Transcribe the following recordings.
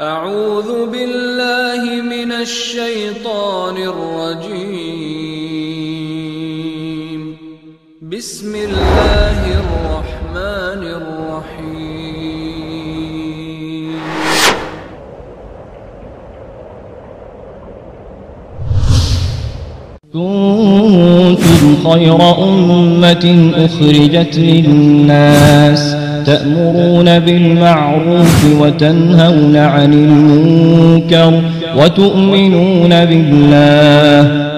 أعوذ بالله من الشيطان الرجيم بسم الله الرحمن الرحيم كنتم خير أمة أخرجت للناس تأمرون بالمعروف وتنهون عن المنكر وتؤمنون بالله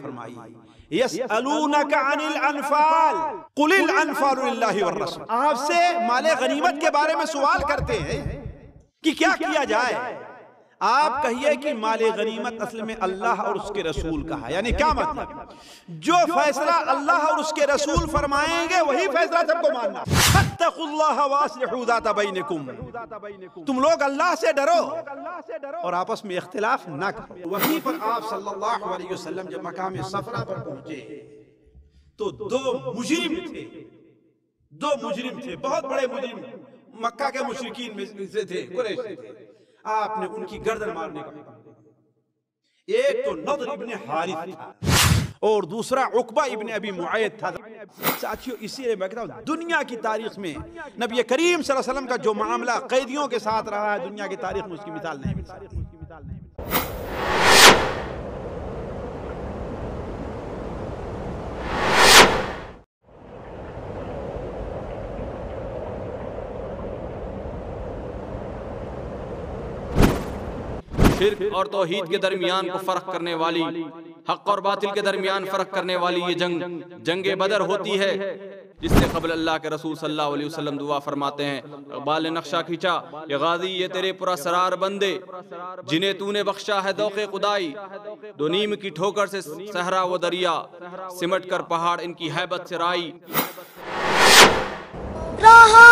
नाजिल फरमाई यस अनिल अनफाल कुलिल अनफाल आपसे माले गनीमत के बारे में सवाल करते हैं कि क्या किया जाए आप कहिए कि माले गनीमत असल में अल्लाह और उसके रसूल का है यानी क्या मतलब जो फैसला अल्लाह और उसके रसूल फरमाएंगे वही फैसला सबको मानना तुम लोग अल्लाह से डरो और आपस में इख्तिलाफ ना करो वहीं पर आप सल्लल्लाहु अलैहि वसल्लम जब मकाम सफरा पर पहुंचे तो दो मुजरिम थे दो मुजरिम थे बहुत बड़े मुजरिम मक्का के मुशरकिन में से थे कुरैश थे आपने उनकी गर्दन मारने का एक तो नदर इबन हारिस था और दूसरा उकबा इबन अबी मुआयद था साथियों इसीलिए मैं कहता हूँ दुनिया की तारीख में नबी करीम वसल्लम का जो मामला कैदियों के साथ रहा है दुनिया की तारीख में उसकी मिसाल नहीं मिल सकती शिरक और तोहीद के दरमियान को फ़र्क करने वाली हक और बातिल के दरमियान फ़र्क करने वाली ये जंग जंग बदर होती है जिससे खबर अल्लाह के रसूल सल्लल्लाहु अलैहि वसल्लम दुआ फरमाते हैं इकबाल ने नक्शा खींचा ये गाजी ये तेरे सरार बंदे जिन्हें तूने बख्शा है दौके खुदाई दो नीम की ठोकर से सहरा व दरिया सिमट कर पहाड़ इनकी हैबत से राई रहा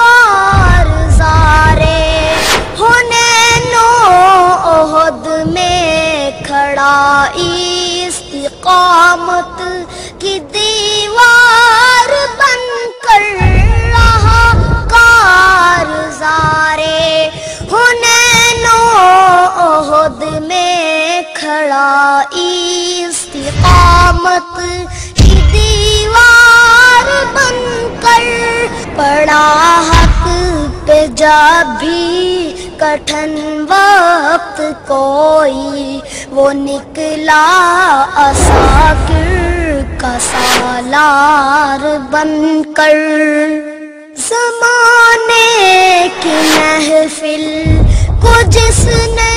कार कामत की दीवार बन कर रहा कारजारे हुनैनोहद में खड़ा इस्तिकामत दीवार बनकर पड़ा हक पे जब भी कठिन वक्त कोई वो निकला असाकिर का सालार बनकर जमाने की महफिल को जिसने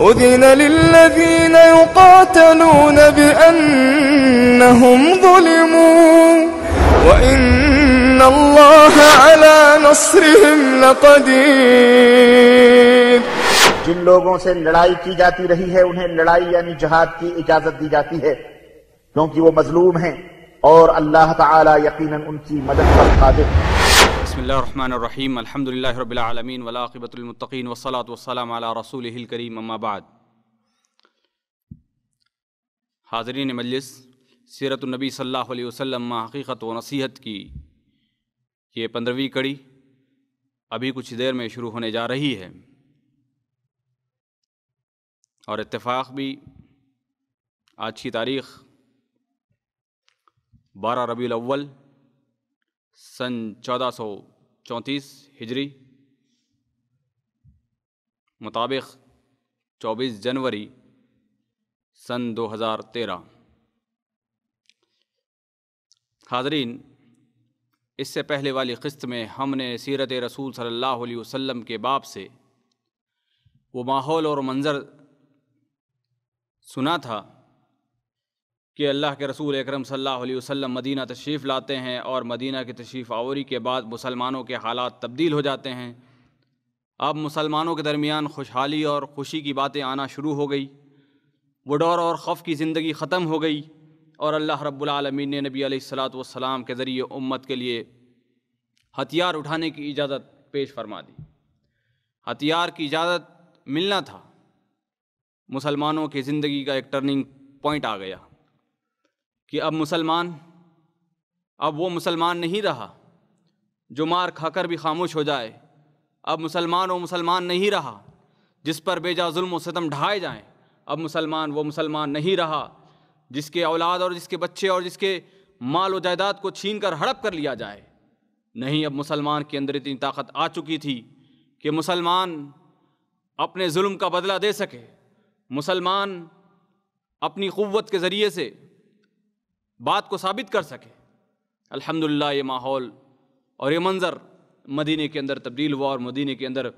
أذن للذين يقاتلون بأنهم ظلموا وإن الله على نصرهم لقدير जिन लोगों से लड़ाई की जाती रही है उन्हें लड़ाई यानी जहाद की इजाजत दी जाती है क्योंकि वो मजलूम हैं और अल्लाह ताला यकीनन उनकी मदद पर कादिर है बसमीम वलाबतमतकीन वसलात वसलम रसूल अला करीम अम्मा हाजरीन मजलिस सीरतनबी सल्लल्लाहु अलैहि हकीक़त व नसीहत की ये पंद्रहवीं कड़ी अभी कुछ देर में शुरू होने जा रही है और इतफ़ाक़ भी आज की तारीख़ बारह रबी अव्वल सन चौदह सौ चौंतीस हिजरी मुताबिक चौबीस जनवरी सन दो हज़ार तेरह हाजरीन इससे पहले वाली क़िस्त में हमने सीरत रसूल सल्लल्लाहु अलैहि वसल्लम के बाप से वो माहौल और मंज़र सुना था कि अल्लाह के रसूल अकरम सल्लल्लाहु अलैहि वसल्लम मदीना तशरीफ़ लाते हैं और मदीना की तशरीफ़ आवरी के बाद मुसलमानों के हालात तब्दील हो जाते हैं अब मुसलमानों के दरमियान खुशहाली और खुशी की बातें आना शुरू हो गई वो और खौफ की ज़िंदगी ख़त्म हो गई और अल्लाह रब्लम ने नबी सलाम के ज़रिए उम्मत के लिए हथियार उठाने की इजाज़त पेश फरमा दी हथियार की इजाज़त मिलना था मुसलमानों की ज़िंदगी का एक टर्निंग पॉइंट आ गया कि अब मुसलमान अब वो मुसलमान नहीं रहा जो मार खाकर भी खामोश हो जाए अब मुसलमान वो मुसलमान नहीं रहा जिस पर बेजा जुल्म सितम ढाए जाएं अब मुसलमान वो मुसलमान नहीं रहा जिसके औलाद और जिसके बच्चे और जिसके माल व जायदाद को छीन कर हड़प कर लिया जाए नहीं अब मुसलमान के अंदर इतनी ताकत आ चुकी थी कि मुसलमान अपने जुल्म का बदला दे सके मुसलमान अपनी क़वत के ज़रिए से बात को साबित कर सके अल्हम्दुलिल्लाह ये माहौल और ये मंज़र मदीने के अंदर तब्दील हुआ और मदीने के अंदर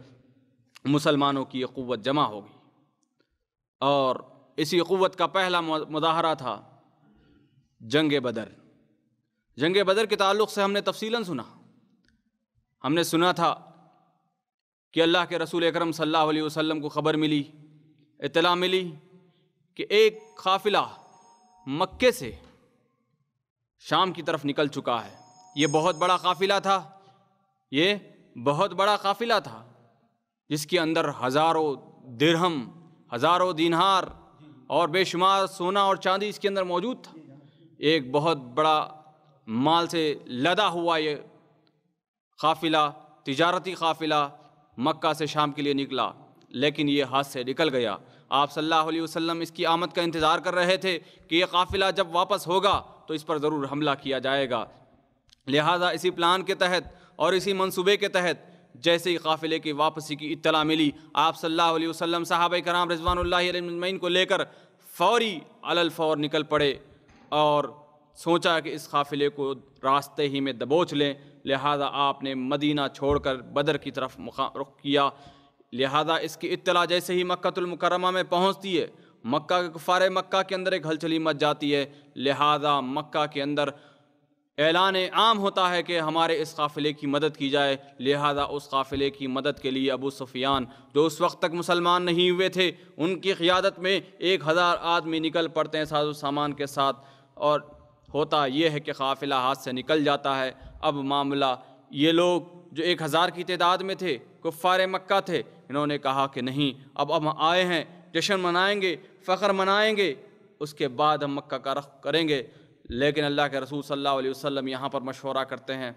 मुसलमानों की ये क़वत जमा होगी और इसी क़वत का पहला मुदाहरा था जंग बदर जंग बदर के ताल्लुक़ से हमने तफसीला सुना हमने सुना था कि अल्लाह के रसूल अकरम सल्लल्लाहु अलैहि वसल्लम को ख़बर मिली इतला मिली कि एक काफ़िला मक्के से शाम की तरफ निकल चुका है ये बहुत बड़ा काफ़िला था ये बहुत बड़ा काफ़िला था जिसके अंदर हज़ारों दिरहम हज़ारों दिनार और बेशुमार सोना और चांदी इसके अंदर मौजूद था एक बहुत बड़ा माल से लदा हुआ ये काफ़िला तजारती काफ़िला मक्का से शाम के लिए निकला लेकिन ये हाथ से निकल गया आप सल्लल्लाहु अलैहि वसल्लम इसकी आमद का इंतज़ार कर रहे थे कि ये काफ़िला जब वापस होगा तो इस पर ज़रूर हमला किया जाएगा लिहाजा इसी प्लान के तहत और इसी मंसूबे के तहत जैसे ही काफ़िले की वापसी की इतला मिली आप सल्लल्लाहु अलैहि वसल्लम साहब कराम रजवान को लेकर फौरी अलल फौर निकल पड़े और सोचा कि इस काफ़िले को रास्ते ही में दबोच लें लिहाजा आपने मदीना छोड़कर बदर की तरफ रुख किया लिहाजा इसकी इतला जैसे ही मक्तुलमकरमा में पहुँचती है मक्का के कुफार मक्का के अंदर एक हलचली मच जाती है लिहाजा मक्का के अंदर ऐलान आम होता है कि हमारे इस काफ़िले की मदद की जाए लिहाजा उस काफ़िले की मदद के लिए अबू सुफियान जो उस वक्त तक मुसलमान नहीं हुए थे उनकी क़ियादत में एक हज़ार आदमी निकल पड़ते हैं साजो सामान के साथ और होता यह है कि काफ़िला हाथ से निकल जाता है अब मामला ये लोग जो एक हज़ार की तदाद में थे कुफ़ार मक्का थे इन्होंने कहा कि नहीं अब हम आए हैं जश्न मनाएंगे फ़ख्र मनाएंगे उसके बाद हम मक्का का रख करेंगे लेकिन अल्लाह के रसूल सल्लल्लाहु अलैहि वसल्लम यहाँ पर मशवरा करते हैं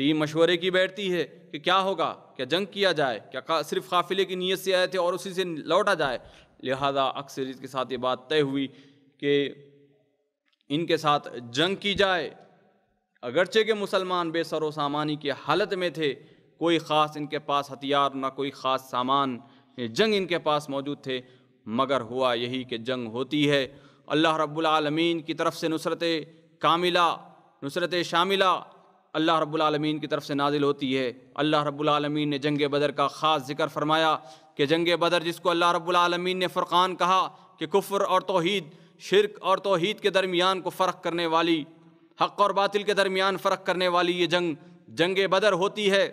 टीम मशवरे की बैठती है कि क्या होगा क्या जंग किया जाए क्या सिर्फ काफिले की नीयत से आए थे और उसी से लौटा जाए लिहाजा अक्सर के साथ ये बात तय हुई कि इनके साथ जंग की जाए अगरचे के मुसलमान बेसर सामानी की हालत में थे कोई ख़ास इनके पास हथियार ना कोई ख़ास सामान जंग इनके पास मौजूद थे मगर हुआ यही कि जंग होती है अल्लाह रब्लमीन की तरफ से नुसरत कामिला नुसरत शामिला अल्लाह रब्लमीन की तरफ से नाजिल होती है अल्लाह रब्लमीन ने जंग बदर का ख़ास जिक्र फरमाया कि जंग बदर जिसको अल्लाह रब्लमीन ने फुर्क़ान कहा कि कुफ्र और तोहद शिरक और तोहद के दरमियान को फ़र्क करने वाली हक़ और बातिल के दरमियान फ़र्क करने वाली ये जंग जंग बदर होती है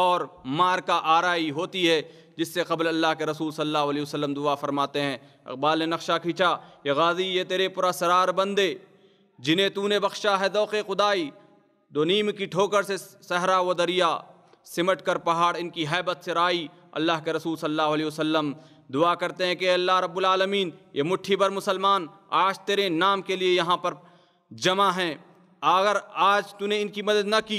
और मार का आरई होती है जिससे कबल अल्लाह के रसूल सल्ला वसम दुआ फरमाते हैं अकबाल ने नक्शा खींचा ये गाजी ये तेरे पुरा सरार बंदे जिन्हें तूने बख्शा है दौके खुदाई दो नीम की ठोकर से सहरा व दरिया सिमट कर पहाड़ इनकी हैबत से राई अल्लाह के रसूल सल्ला अलैहि दुआ करते हैं कि अल्लाह रबालमीन ये मुठ्ठी भर मुसलमान आज तेरे नाम के लिए यहाँ पर जमा हैं अगर आज तूने इनकी मदद न की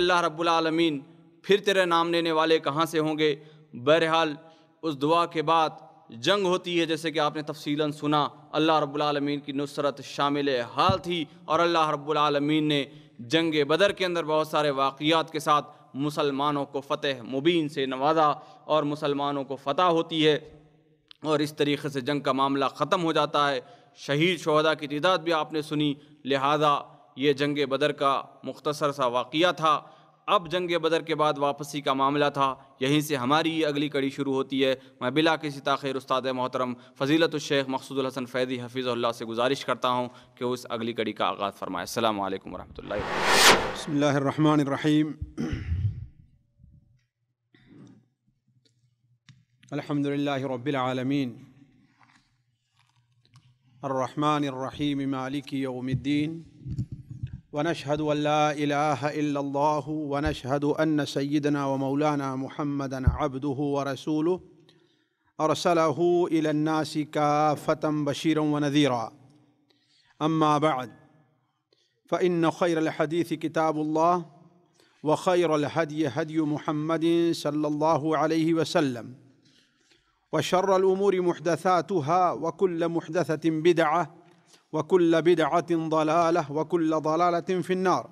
अल्लाह रब्बुल आलमीन फिर तेरे नाम लेने वाले कहाँ से होंगे बहरहाल उस दुआ के बाद जंग होती है जैसे कि आपने तफसीला सुना अल्लाह रब्लमीन की नुसरत शामिल हाल थी और अल्लाह रब्लमीन ने जंग बदर के अंदर बहुत सारे वाक़ात के साथ मुसलमानों को फ़तेह मुबीन से नवाजा और मुसलमानों को फ़तह होती है और इस तरीके से जंग का मामला ख़त्म हो जाता है शहीद शहदा की तदाद भी आपने सुनी लिहाजा ये जंग बदर का मुख्तसर सा वाक़ था अब जंग बदर के बाद वापसी का मामला था यहीं से हमारी ये अगली कड़ी शुरू होती है मैं बिला किसी ताखिर उस्ताद मोहतरम फजीलत शेख मकसूद हसन फैदी हफीज़ल्ला से गुजारिश करता हूँ कि उस अगली कड़ी का आगाज़ फरमाए अल्लाम वरहमल रहीम अलहमदिल्ला रबालमीन अर्रहमान मालिक ونشهد ان لا اله الا الله ونشهد ان سيدنا ومولانا محمدا عبده ورسوله ارسله الى الناس كافه بشيرا ونذيرا اما بعد فان خير الحديث كتاب الله وخير الهدي هدي محمد صلى الله عليه وسلم وشر الامور محدثاتها وكل محدثه بدعه وكل بدعة ضلالة وكل ضلالة في النار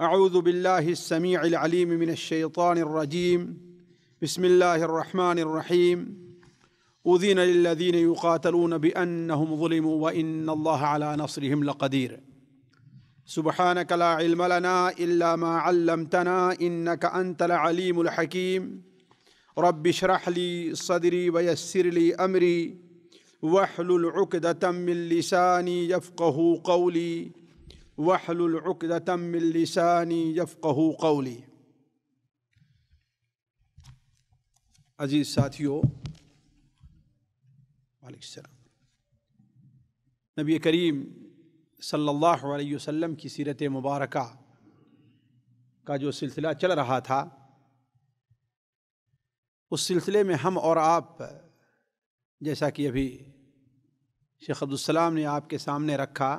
أعوذ بالله السميع العليم من الشيطان الرجيم بسم الله الرحمن الرحيم أذن للذين يقاتلون بأنهم ظلموا وإن الله على نصرهم لقدير سبحانك لا علم لنا إلا ما علمتنا إنك أنت العليم الحكيم رب اشرح لي صدري ويسر لي أمري वहलुलुकदतमिलसानी यफ़क़ू कौली वहलुलुकदतमिलसानी यफ़क़ू कौली अजीज़ साथियों वालेकाम नबी करीम सल्लल्लाहु अलैहि वसल्लम की सीरत मुबारक का जो सिलसिला चल रहा था उस सिलसिले में हम और आप जैसा कि अभी शेख अब्दुलसलाम ने आपके सामने रखा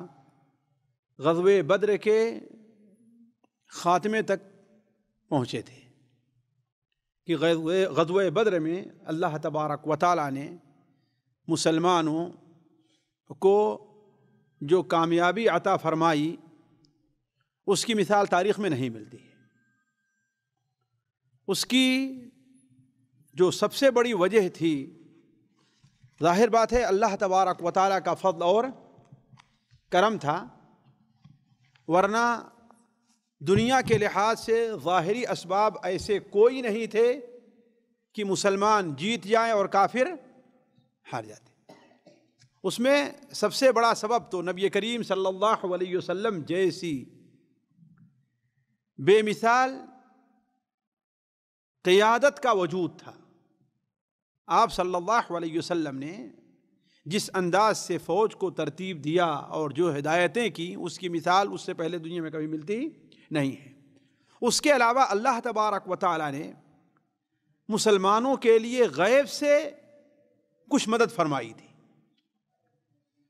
गजब बद्र के ख़ात्मे तक पहुँचे थे कि गजब बद्र में अल्लाह तबारक व ताली ने मुसलमानों को जो कामयाबी अता फरमाई उसकी मिसाल तारीख़ में नहीं मिलती है उसकी जो सबसे बड़ी वजह थी ज़ाहिर बात है अल्लाह तबारक व का फ़ल और करम था वरना दुनिया के लिहाज से ज़ाहरी इसबाब ऐसे कोई नहीं थे कि मुसलमान जीत जाएं और काफिर हार जाते उसमें सबसे बड़ा सबब तो नबी करीम सल्लल्लाहु अलैहि वसल्लम जैसी बेमिसाल क़ियादत का वजूद था आप सल्लल्लाहु अलैहि वसल्लम ने जिस अंदाज से फ़ौज को तरतीब दिया और जो हिदायतें की उसकी मिसाल उससे पहले दुनिया में कभी मिलती नहीं है उसके अलावा अल्लाह तबारक व ने मुसलमानों के लिए गैब से कुछ मदद फरमाई थी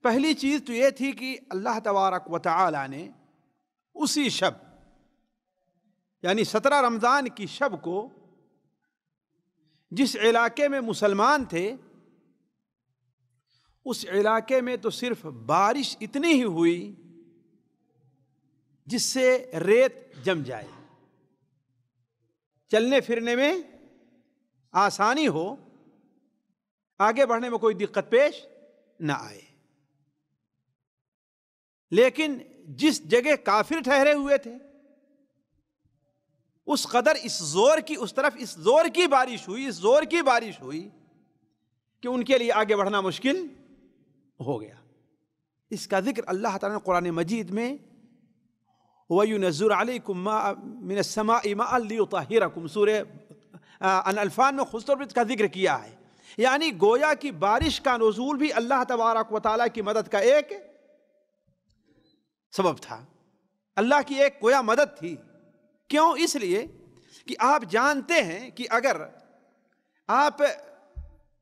पहली चीज़ तो ये थी कि अल्लाह तबारक व ने उसी शब यानी सत्रह रमज़ान की शब को जिस इलाके में मुसलमान थे उस इलाके में तो सिर्फ बारिश इतनी ही हुई जिससे रेत जम जाए चलने फिरने में आसानी हो आगे बढ़ने में कोई दिक्कत पेश ना आए लेकिन जिस जगह काफिर ठहरे हुए थे उस कदर इस जोर की उस तरफ इस जोर की बारिश हुई इस जोर की बारिश हुई कि उनके लिए आगे बढ़ना मुश्किल हो गया इसका जिक्र अल्लाह ताला ने कुरान मजीद में वयु नजूर मिनसमाताहिरकुम सूर अनअल्फ़ान में खुश तौर पर इसका जिक्र किया है यानी गोया की बारिश का नजूल भी अल्लाह तबारक व ताली की मदद का एक सबब था अल्लाह की एक गोया मदद थी क्यों इसलिए कि आप जानते हैं कि अगर आप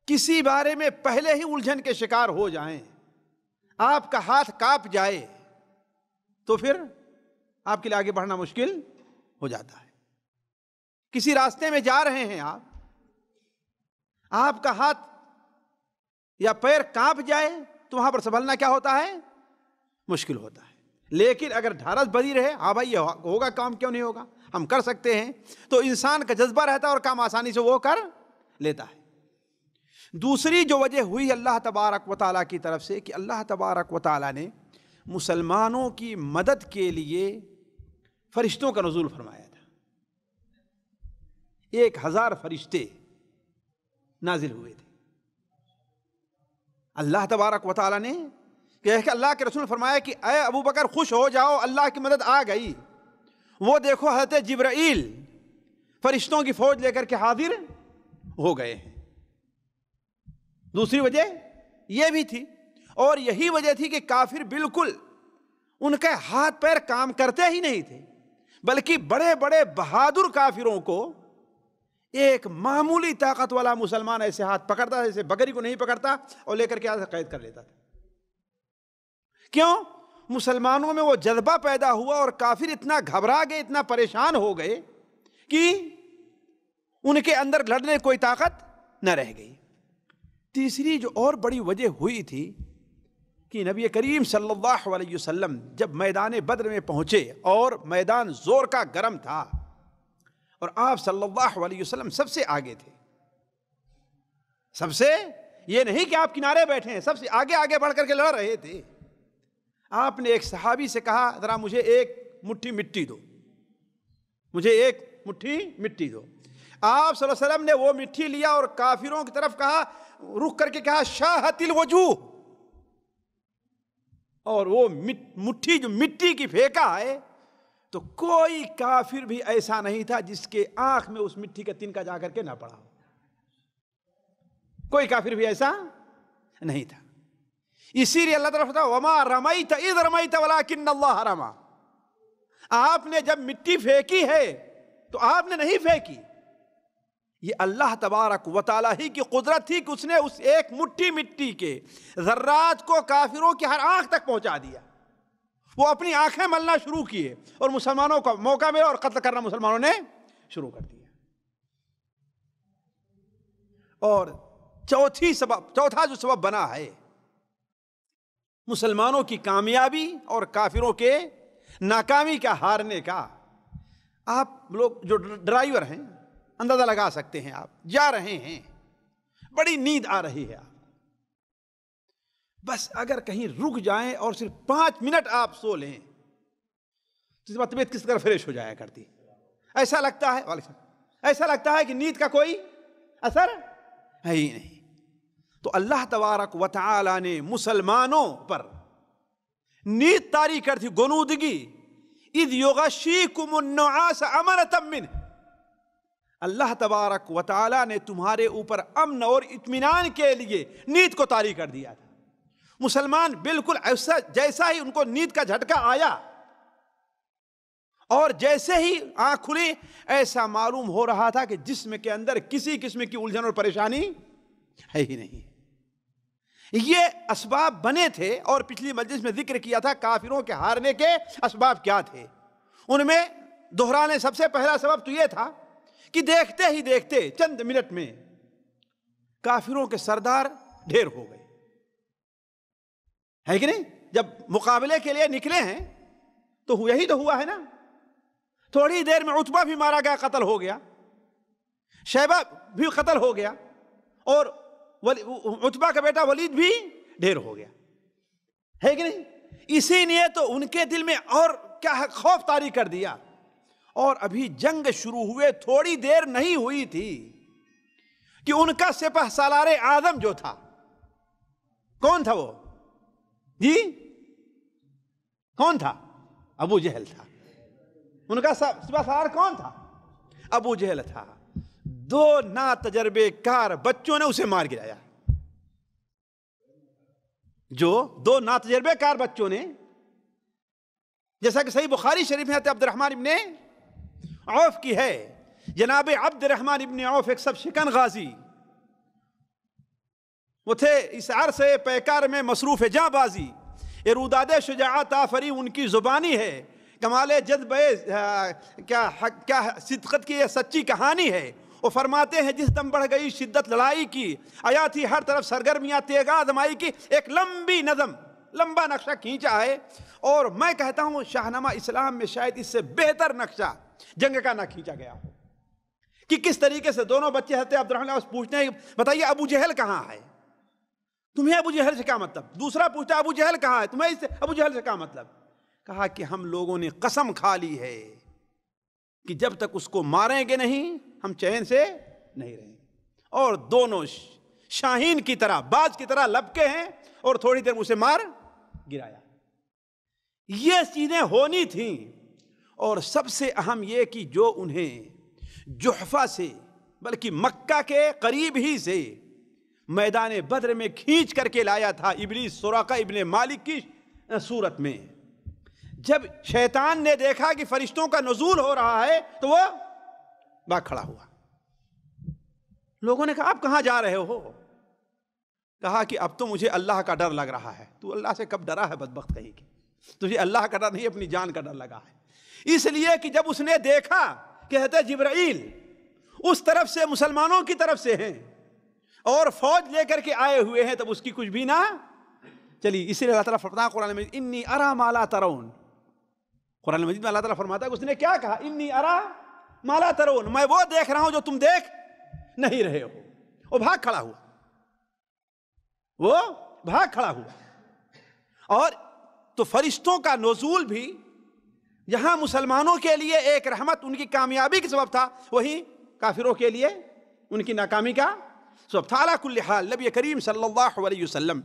किसी बारे में पहले ही उलझन के शिकार हो जाएं, आपका हाथ कांप जाए तो फिर आपके लिए आगे बढ़ना मुश्किल हो जाता है किसी रास्ते में जा रहे हैं आप आपका हाथ या पैर कांप जाए तो वहां पर संभलना क्या होता है मुश्किल होता है लेकिन अगर ढारस बदी रहे हाँ भाई ये होगा काम क्यों नहीं होगा हम कर सकते हैं तो इंसान का जज्बा रहता है और काम आसानी से वो कर लेता है दूसरी जो वजह हुई अल्लाह तबारक व ताली की तरफ से कि अल्लाह तबारक व ताली ने मुसलमानों की मदद के लिए फरिश्तों का नजूल फरमाया था एक हज़ार फरिश्ते नाजिल हुए थे अल्लाह तबारक व ताली ने कह अल्लाह के रसूल फरमाया कि अय अबू बकर खुश हो जाओ अल्लाह की मदद आ गई वो देखो हजरत जबराइल फरिश्तों की फौज लेकर के हाजिर हो गए हैं दूसरी वजह यह भी थी और यही वजह थी कि काफिर बिल्कुल उनके हाथ पैर काम करते ही नहीं थे बल्कि बड़े बड़े बहादुर काफिरों को एक मामूली ताकत वाला मुसलमान ऐसे हाथ पकड़ता जैसे बकरी को नहीं पकड़ता और लेकर के कैद कर लेता था क्यों मुसलमानों में वो जज्बा पैदा हुआ और काफिर इतना घबरा गए इतना परेशान हो गए कि उनके अंदर लड़ने कोई ताकत न रह गई तीसरी जो और बड़ी वजह हुई थी कि नबी करीम सल्लल्लाहु अलैहि वसल्लम जब मैदान बद्र में पहुंचे और मैदान ज़ोर का गर्म था और आप सल्लल्लाहु अलैहि वसल्लम सबसे आगे थे सबसे ये नहीं कि आप किनारे बैठे हैं सबसे आगे आगे बढ़ करके लड़ रहे थे आपने एक सहाबी से कहा ज़रा मुझे एक मुट्ठी मिट्टी दो मुझे एक मुट्ठी मिट्टी दो आप वसल्लम ने वो मिट्टी लिया और काफिरों की तरफ कहा रुख करके कहा शाहतिल वजू और वो मुट्ठी जो मिट्टी की फेंका है तो कोई काफिर भी ऐसा नहीं था जिसके आंख में उस मिट्टी का तिनका जाकर के ना पड़ा कोई काफिर भी ऐसा नहीं था इसीलिए अल्लाह तरफ था वमा रमई इद रमई किन्न अल्लाह रमा आपने जब मिट्टी फेंकी है तो आपने नहीं फेंकी ये अल्लाह तबारक वाली ही की कुदरत थी कि उसने उस एक मुट्ठी मिट्टी के जर्रात को काफिरों की हर आंख तक पहुंचा दिया वो अपनी आंखें मलना शुरू किए और मुसलमानों का मौका मिला और कत्ल करना मुसलमानों ने शुरू कर दिया और चौथी सबब चौथा जो सबब बना है मुसलमानों की कामयाबी और काफिरों के नाकामी का हारने का आप लोग जो ड्राइवर हैं अंदाज़ा लगा सकते हैं आप जा रहे हैं बड़ी नींद आ रही है आप बस अगर कहीं रुक जाएं और सिर्फ पांच मिनट आप सो लें तो इस बार तबीयत किस तरह फ्रेश हो जाया करती ऐसा लगता है वाले ऐसा लगता है कि नींद का कोई असर है ही नहीं तो अल्लाह तबारक व ताली ने मुसलमानों पर नीत तारी कर थी गनूदगी ईद योगा शी अमन तमिन अल्लाह तबारक व ताली ने तुम्हारे ऊपर अमन और इतमान के लिए नींद को तारी कर दिया था मुसलमान बिल्कुल ऐसा जैसा ही उनको नींद का झटका आया और जैसे ही आंख खुली ऐसा मालूम हो रहा था कि जिसम के अंदर किसी किस्म की उलझन और परेशानी है ही नहीं ये इसबाब बने थे और पिछली मजलिस में जिक्र किया था काफिरों के हारने के इसबाब क्या थे उनमें दोहराने सबसे पहला सबब तो ये था कि देखते ही देखते चंद मिनट में काफिरों के सरदार ढेर हो गए है कि नहीं जब मुकाबले के लिए निकले हैं तो यही तो हुआ है ना थोड़ी देर में उतबा भी मारा गया कत्ल हो गया शैबा भी कत्ल हो गया और उतबा का बेटा वलीद भी ढेर हो गया है कि नहीं इसीलिए तो उनके दिल में और क्या है खौफ तारी कर दिया और अभी जंग शुरू हुए थोड़ी देर नहीं हुई थी कि उनका सिपह सालारे आदम जो था कौन था वो जी कौन था अबू जहल था उनका सिपह सालार कौन था अबू जहल था दो ना तजर्बेकार बच्चों ने उसे मार गिराया जो दो ना तजर्बेकार बच्चों ने जैसा कि सही बुखारी शरीफ में आते इबन औफ की है जनाब अब्दुलरहमान इबन औफ एक सब शिकन गाजी वो थे इस अरसे पैकार में मसरूफ बाजी ये रुदाद शुजात आफरी उनकी जुबानी है कमाल जदब क्या क्या सिदकत की यह सच्ची कहानी है वो फरमाते हैं जिस दम बढ़ गई शिद्दत लड़ाई की आया थी हर तरफ सरगर्मियाँ तेगाजमाई की एक लंबी नज़म लंबा नक्शा खींचा है और मैं कहता हूँ शाहनामा इस्लाम में शायद इससे बेहतर नक्शा जंग का ना खींचा गया हो कि किस तरीके से दोनों बच्चे हते अब्दुल्ला पूछते हैं बताइए अबू जहल कहाँ है तुम्हें अबू जहल से क्या मतलब दूसरा पूछता अबू जहल कहाँ है तुम्हें इससे अबू जहल से क्या मतलब कहा कि हम लोगों ने कसम खा ली है कि जब तक उसको मारेंगे नहीं हम चैन से नहीं रहेंगे और दोनों शाहीन की तरह बाज की तरह लपके हैं और थोड़ी देर उसे मार गिराया ये चीज़ें होनी थी और सबसे अहम यह कि जो उन्हें जुहफा से बल्कि मक्का के करीब ही से मैदान बद्र में खींच करके लाया था इबनी सुराका इबन मालिक की सूरत में जब शैतान ने देखा कि फरिश्तों का नजूल हो रहा है तो वह वहां खड़ा हुआ लोगों ने कहा आप कहाँ जा रहे हो कहा कि अब तो मुझे अल्लाह का डर लग रहा है तू अल्लाह से कब डरा है बदबक कहीं की तुझे अल्लाह का डर नहीं अपनी जान का डर लगा है इसलिए कि जब उसने देखा कहते जिब्राइल उस तरफ से मुसलमानों की तरफ से हैं और फौज लेकर के आए हुए हैं तब उसकी कुछ भी ना चलिए इसलिए अल्लाह ताला फरमाता कुरान मजीद इन्नी अरा माला तरौन कुरान मजीद में अल्लाह ताला फरमाता है उसने क्या कहा इन्नी अरा माला तरवन मैं वो देख रहा हूं जो तुम देख नहीं रहे हो वो भाग खड़ा हुआ वो भाग खड़ा हुआ और तो फरिश्तों का नजूल भी यहां मुसलमानों के लिए एक रहमत उनकी कामयाबी का सबब था वही काफिरों के लिए उनकी नाकामी का सबब था अलाकुल्हाल नबी करीम सल्लल्लाहु अलैहि वसल्लम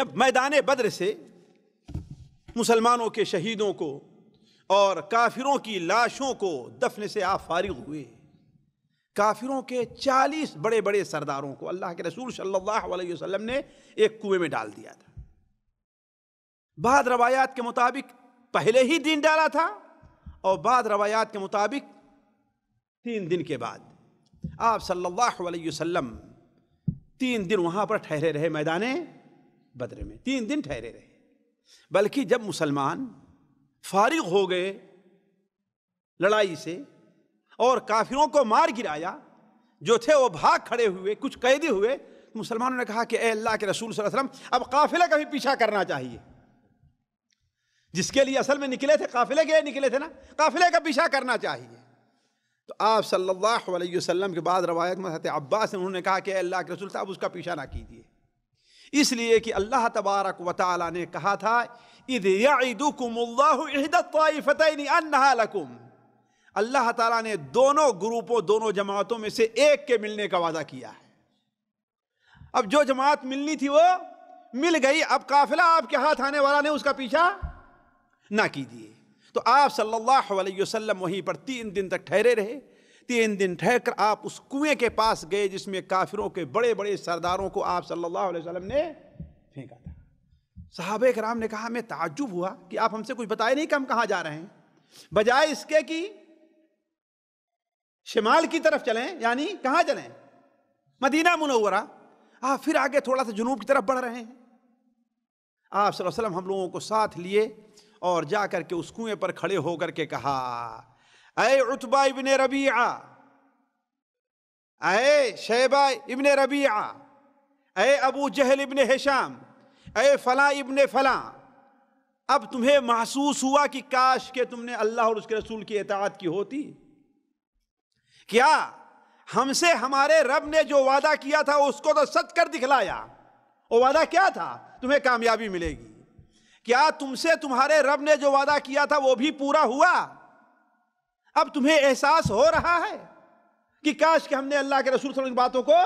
जब मैदान बद्र से मुसलमानों के शहीदों को और काफिरों की लाशों को दफन से आप फारिग हुए काफिरों के चालीस बड़े बड़े सरदारों को अल्लाह के रसूल सल्लल्लाहु अलैहि वसल्लम ने एक कुएं में डाल दिया था बाद रवायात के मुताबिक पहले ही दिन डाला था और बाद रवायात के मुताबिक तीन दिन के बाद आप सल्लल्लाहु अलैहि वसल्लम तीन दिन वहाँ पर ठहरे रहे मैदान बदरे में तीन दिन ठहरे रहे बल्कि जब मुसलमान फारिग हो गए लड़ाई से और काफिरों को मार गिराया जो थे वो भाग खड़े हुए कुछ कैदी हुए मुसलमानों ने कहा कि ए अल्लाह के रसूल वसल्लम अब काफिले का भी पीछा करना चाहिए जिसके लिए असल में निकले थे काफिले के निकले थे ना काफिले का पीछा करना चाहिए तो आप सल्लल्लाहु अलैहि वसल्लम के बाद रवायत में हत अब्बास ने उन्होंने कहा कि अल्लाह के रसूल साहब उसका पीछा ना कीजिए इसलिए कि अल्लाह तबारक व ताली ने कहा था अल्लाह ताला ने दोनों ग्रुपों दोनों जमातों में से एक के मिलने का वादा किया है अब जो जमात मिलनी थी वो मिल गई अब काफिला आपके हाथ आने वाला ने उसका पीछा ना कीजिए तो आप सल्लल्लाहु अलैहि वसल्लम वहीं पर तीन दिन तक ठहरे रहे तीन दिन ठहकर आप उस कुएं के पास गए जिसमें काफिरों के बड़े बड़े सरदारों को आप सल्लल्लाहु अलैहि वसल्लम ने फेंका था साहब कराम ने कहा हमें ताजुब हुआ कि आप हमसे कुछ बताए नहीं कि हम कहाँ जा रहे हैं बजाय इसके कि शिमाल की तरफ चलें यानी कहाँ चलें मदीना मुनवरा आप फिर आगे थोड़ा सा जुनूब की तरफ बढ़ रहे हैं आप वसल्लम हम लोगों को साथ लिए और जा करके के उस कुएं पर खड़े होकर के कहा अय उतबा इबन रबी अय शेबा इबन रबी अय अबू जहल इबन हिशाम अय फला इबन फला अब तुम्हें महसूस हुआ कि काश के तुमने अल्लाह और उसके रसूल की एतात की होती क्या हमसे हमारे रब ने जो वादा किया था उसको तो सच कर दिखलाया वो वादा क्या था तुम्हें कामयाबी मिलेगी क्या तुमसे तुम्हारे रब ने जो वादा किया था वो भी पूरा हुआ अब तुम्हें एहसास हो रहा है कि काश कि हमने अल्लाह के रसूल की बातों को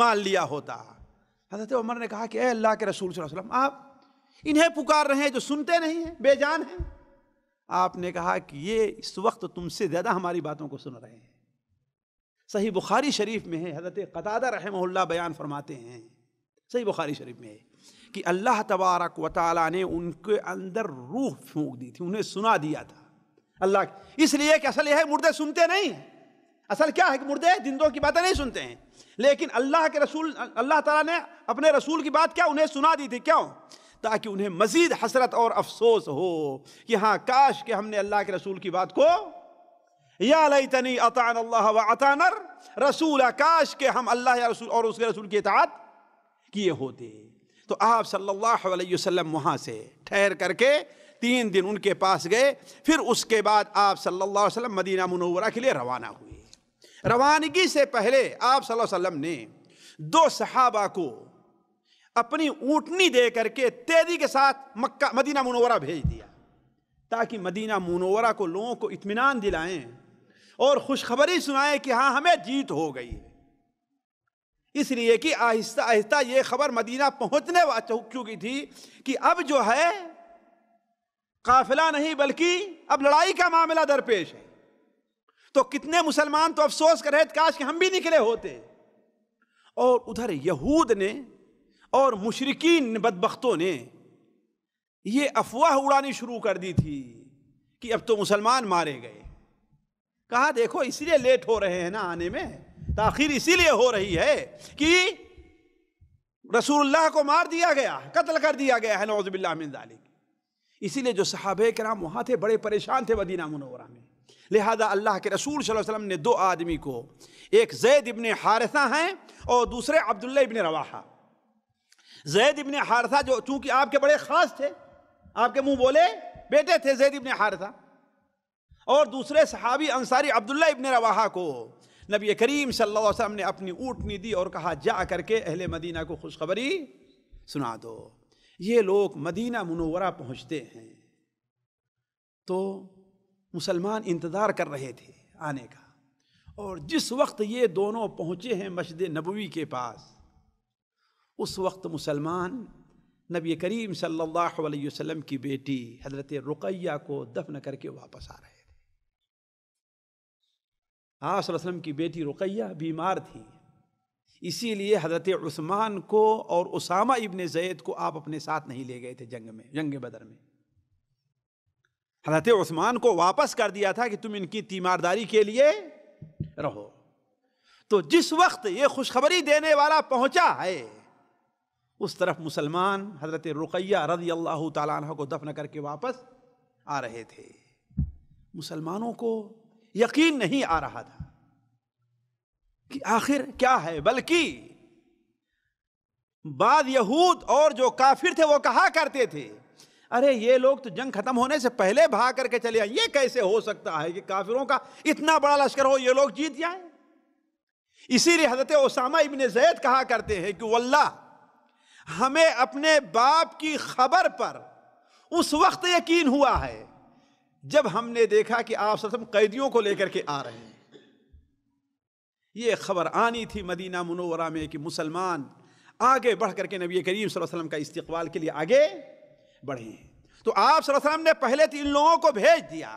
मान लिया होता हजरत उमर ने कहा कि अल्लाह के रसूल वसल्लम आप इन्हें पुकार रहे हैं जो सुनते नहीं हैं बेजान हैं आपने कहा कि ये इस वक्त तुमसे ज़्यादा हमारी बातों को सुन रहे हैं सही बुखारी शरीफ में है हजरत कतादा रहमल्ला बयान फरमाते हैं सही बुखारी शरीफ में है कि अल्लाह तबारक व ने उनके अंदर रूह फूँक दी थी उन्हें सुना दिया था अल्लाह इसलिए कि असल यह है मुर्दे सुनते नहीं हैं असल क्या है कि मुर्दे जिंदों की बातें नहीं सुनते हैं लेकिन अल्लाह के रसूल अल्लाह ताला ने अपने रसूल की बात क्या उन्हें सुना दी थी क्यों ताकि उन्हें मजीद हसरत और अफसोस हो कि हाँ काश के हमने अल्लाह के रसूल की बात को या लई तनी अतान अल्लाह व अतानर रसूल काश के हम अल्लाह या रसूल और उसके रसूल की इतात किए होते तो आप सल्लल्लाहु अलैहि वसल्लम वहाँ से ठहर करके तीन दिन उनके पास गए फिर उसके बाद आप सल्लल्लाहु अलैहि वसल्लम मदीना मुनवरा के लिए रवाना हुए रवानगी से पहले आप सल्लल्लाहु अलैहि वसल्लम ने दो सहाबा को अपनी ऊँटनी दे करके तेजी के साथ मक्का मदीना मुनवरा भेज दिया ताकि मदीना मुनवरा को लोगों को इतमान दिलाएं और खुशखबरी सुनाएं कि हाँ हमें जीत हो गई है इसलिए कि आहिस्ता आहिस्ता ये खबर मदीना पहुंचने चुकी थी कि अब जो है काफिला नहीं बल्कि अब लड़ाई का मामला दरपेश है तो कितने मुसलमान तो अफसोस कर रहे काश कि हम भी निकले होते और उधर यहूद ने और मुशरकिन बदबख्तों ने ये अफवाह उड़ानी शुरू कर दी थी कि अब तो मुसलमान मारे गए कहा देखो इसलिए लेट हो रहे हैं ना आने में ताखिर तो इसीलिए हो रही है कि रसूलुल्लाह को मार दिया गया कत्ल कर दिया गया है नौजबिल्ला इसीलिए जो साहब कराम वहाँ थे बड़े परेशान थे मदीना मनवरा में लिहाजा अल्लाह के रसूल वसल्लम ने दो आदमी को एक जैद इबन हारसा हैं और दूसरे अब्दुल्ला इबन रवाहा जैद इबन हारसा जो चूँकि आपके बड़े ख़ास थे आपके मुँह बोले बेटे थे जैद इबन हारसा और दूसरे सहाबी अंसारी अब्दुल्ला इबन रवाहा को नबी करीम सल्लल्लाहु अलैहि वसल्लम ने अपनी ऊँटनी दी और कहा जा करके अहले मदीना को खुशखबरी सुना दो ये लोग मदीना मुनवरा पहुंचते हैं तो मुसलमान इंतज़ार कर रहे थे आने का और जिस वक्त ये दोनों पहुँचे हैं मस्जिद नबवी के पास उस वक्त मुसलमान नबी करीम सल्लल्लाहु अलैहि वसल्लम की बेटी हज़रत रुकैया को दफन करके वापस आ रहे थे आसम की बेटी रुकैया बीमार थी इसीलिए हज़रत उस्मान को और उसामा इबन जैद को आप अपने साथ नहीं ले गए थे जंग में जंग बदर में हज़रत उस्मान को वापस कर दिया था कि तुम इनकी तीमारदारी के लिए रहो तो जिस वक्त ये खुशखबरी देने वाला पहुंचा है उस तरफ मुसलमान हज़रत रुकैया रजी अल्लाह तह को दफन करके वापस आ रहे थे मुसलमानों को यकीन नहीं आ रहा था कि आखिर क्या है बल्कि बाद यहूद और जो काफिर थे वो कहा करते थे अरे ये लोग तो जंग खत्म होने से पहले भाग करके चले आए ये कैसे हो सकता है कि काफिरों का इतना बड़ा लश्कर हो ये लोग जीत जाए इसीलिए हजरत ओसामा इबन जैद कहा करते हैं कि वल्ला हमें अपने बाप की खबर पर उस वक्त यकीन हुआ है जब हमने देखा कि आप सब कैदियों को लेकर के आ रहे हैं ये खबर आनी थी मदीना मुनोवरा में कि मुसलमान आगे बढ़ करके नबी करीम वसल्लम का इस्तकबाल के लिए आगे बढ़े तो आप वसल्लम ने पहले तो इन लोगों को भेज दिया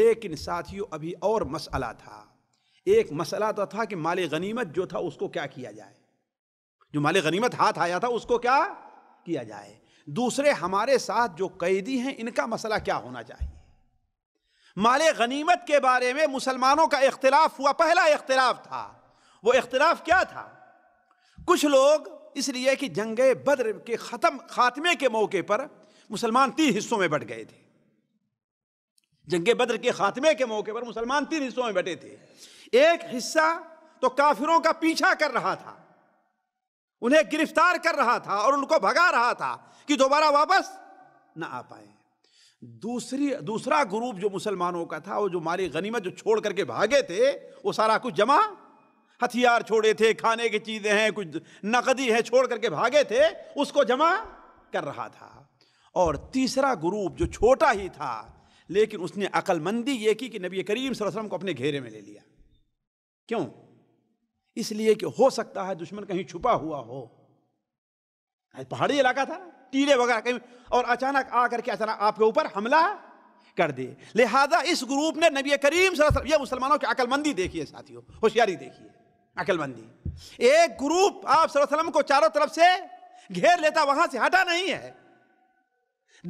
लेकिन साथियों अभी और मसला था एक मसला तो था कि माल गनीमत जो था उसको क्या किया जाए जो माल गनीमत हाथ आया था उसको क्या किया जाए दूसरे हमारे साथ जो कैदी हैं इनका मसला क्या होना चाहिए माल गनीमत के बारे में मुसलमानों का इख्तलाफ हुआ पहला इख्तलाफ था वो इख्तलाफ क्या था कुछ लोग इसलिए कि जंग बद्र के ख़त्म खात्मे के मौके पर मुसलमान तीन हिस्सों में बट गए थे जंग बद्र के खात्मे के मौके पर मुसलमान तीन हिस्सों में बटे थे एक हिस्सा तो काफिरों का पीछा कर रहा था उन्हें गिरफ्तार कर रहा था और उनको भगा रहा था कि दोबारा वापस ना आ पाए दूसरी दूसरा ग्रुप जो मुसलमानों का था वो जो मारी गनीमत जो छोड़ करके भागे थे वो सारा कुछ जमा हथियार छोड़े थे खाने की चीज़ें हैं कुछ नकदी है छोड़ करके भागे थे उसको जमा कर रहा था और तीसरा ग्रुप जो छोटा ही था लेकिन उसने अकलमंदी ये की कि नबी करीम वसल्लम को अपने घेरे में ले लिया क्यों इसलिए कि हो सकता है दुश्मन कहीं छुपा हुआ हो पहाड़ी इलाका था टीले वगैरह कहीं और अचानक आकर के अचानक आपके ऊपर हमला कर दे लिहाजा इस ग्रुप ने नबी करीम ये मुसलमानों की अकलमंदी देखिए साथियों होशियारी देखिए अकलमंदी एक ग्रुप आप वसल्लम को चारों तरफ से घेर लेता वहां से हटा नहीं है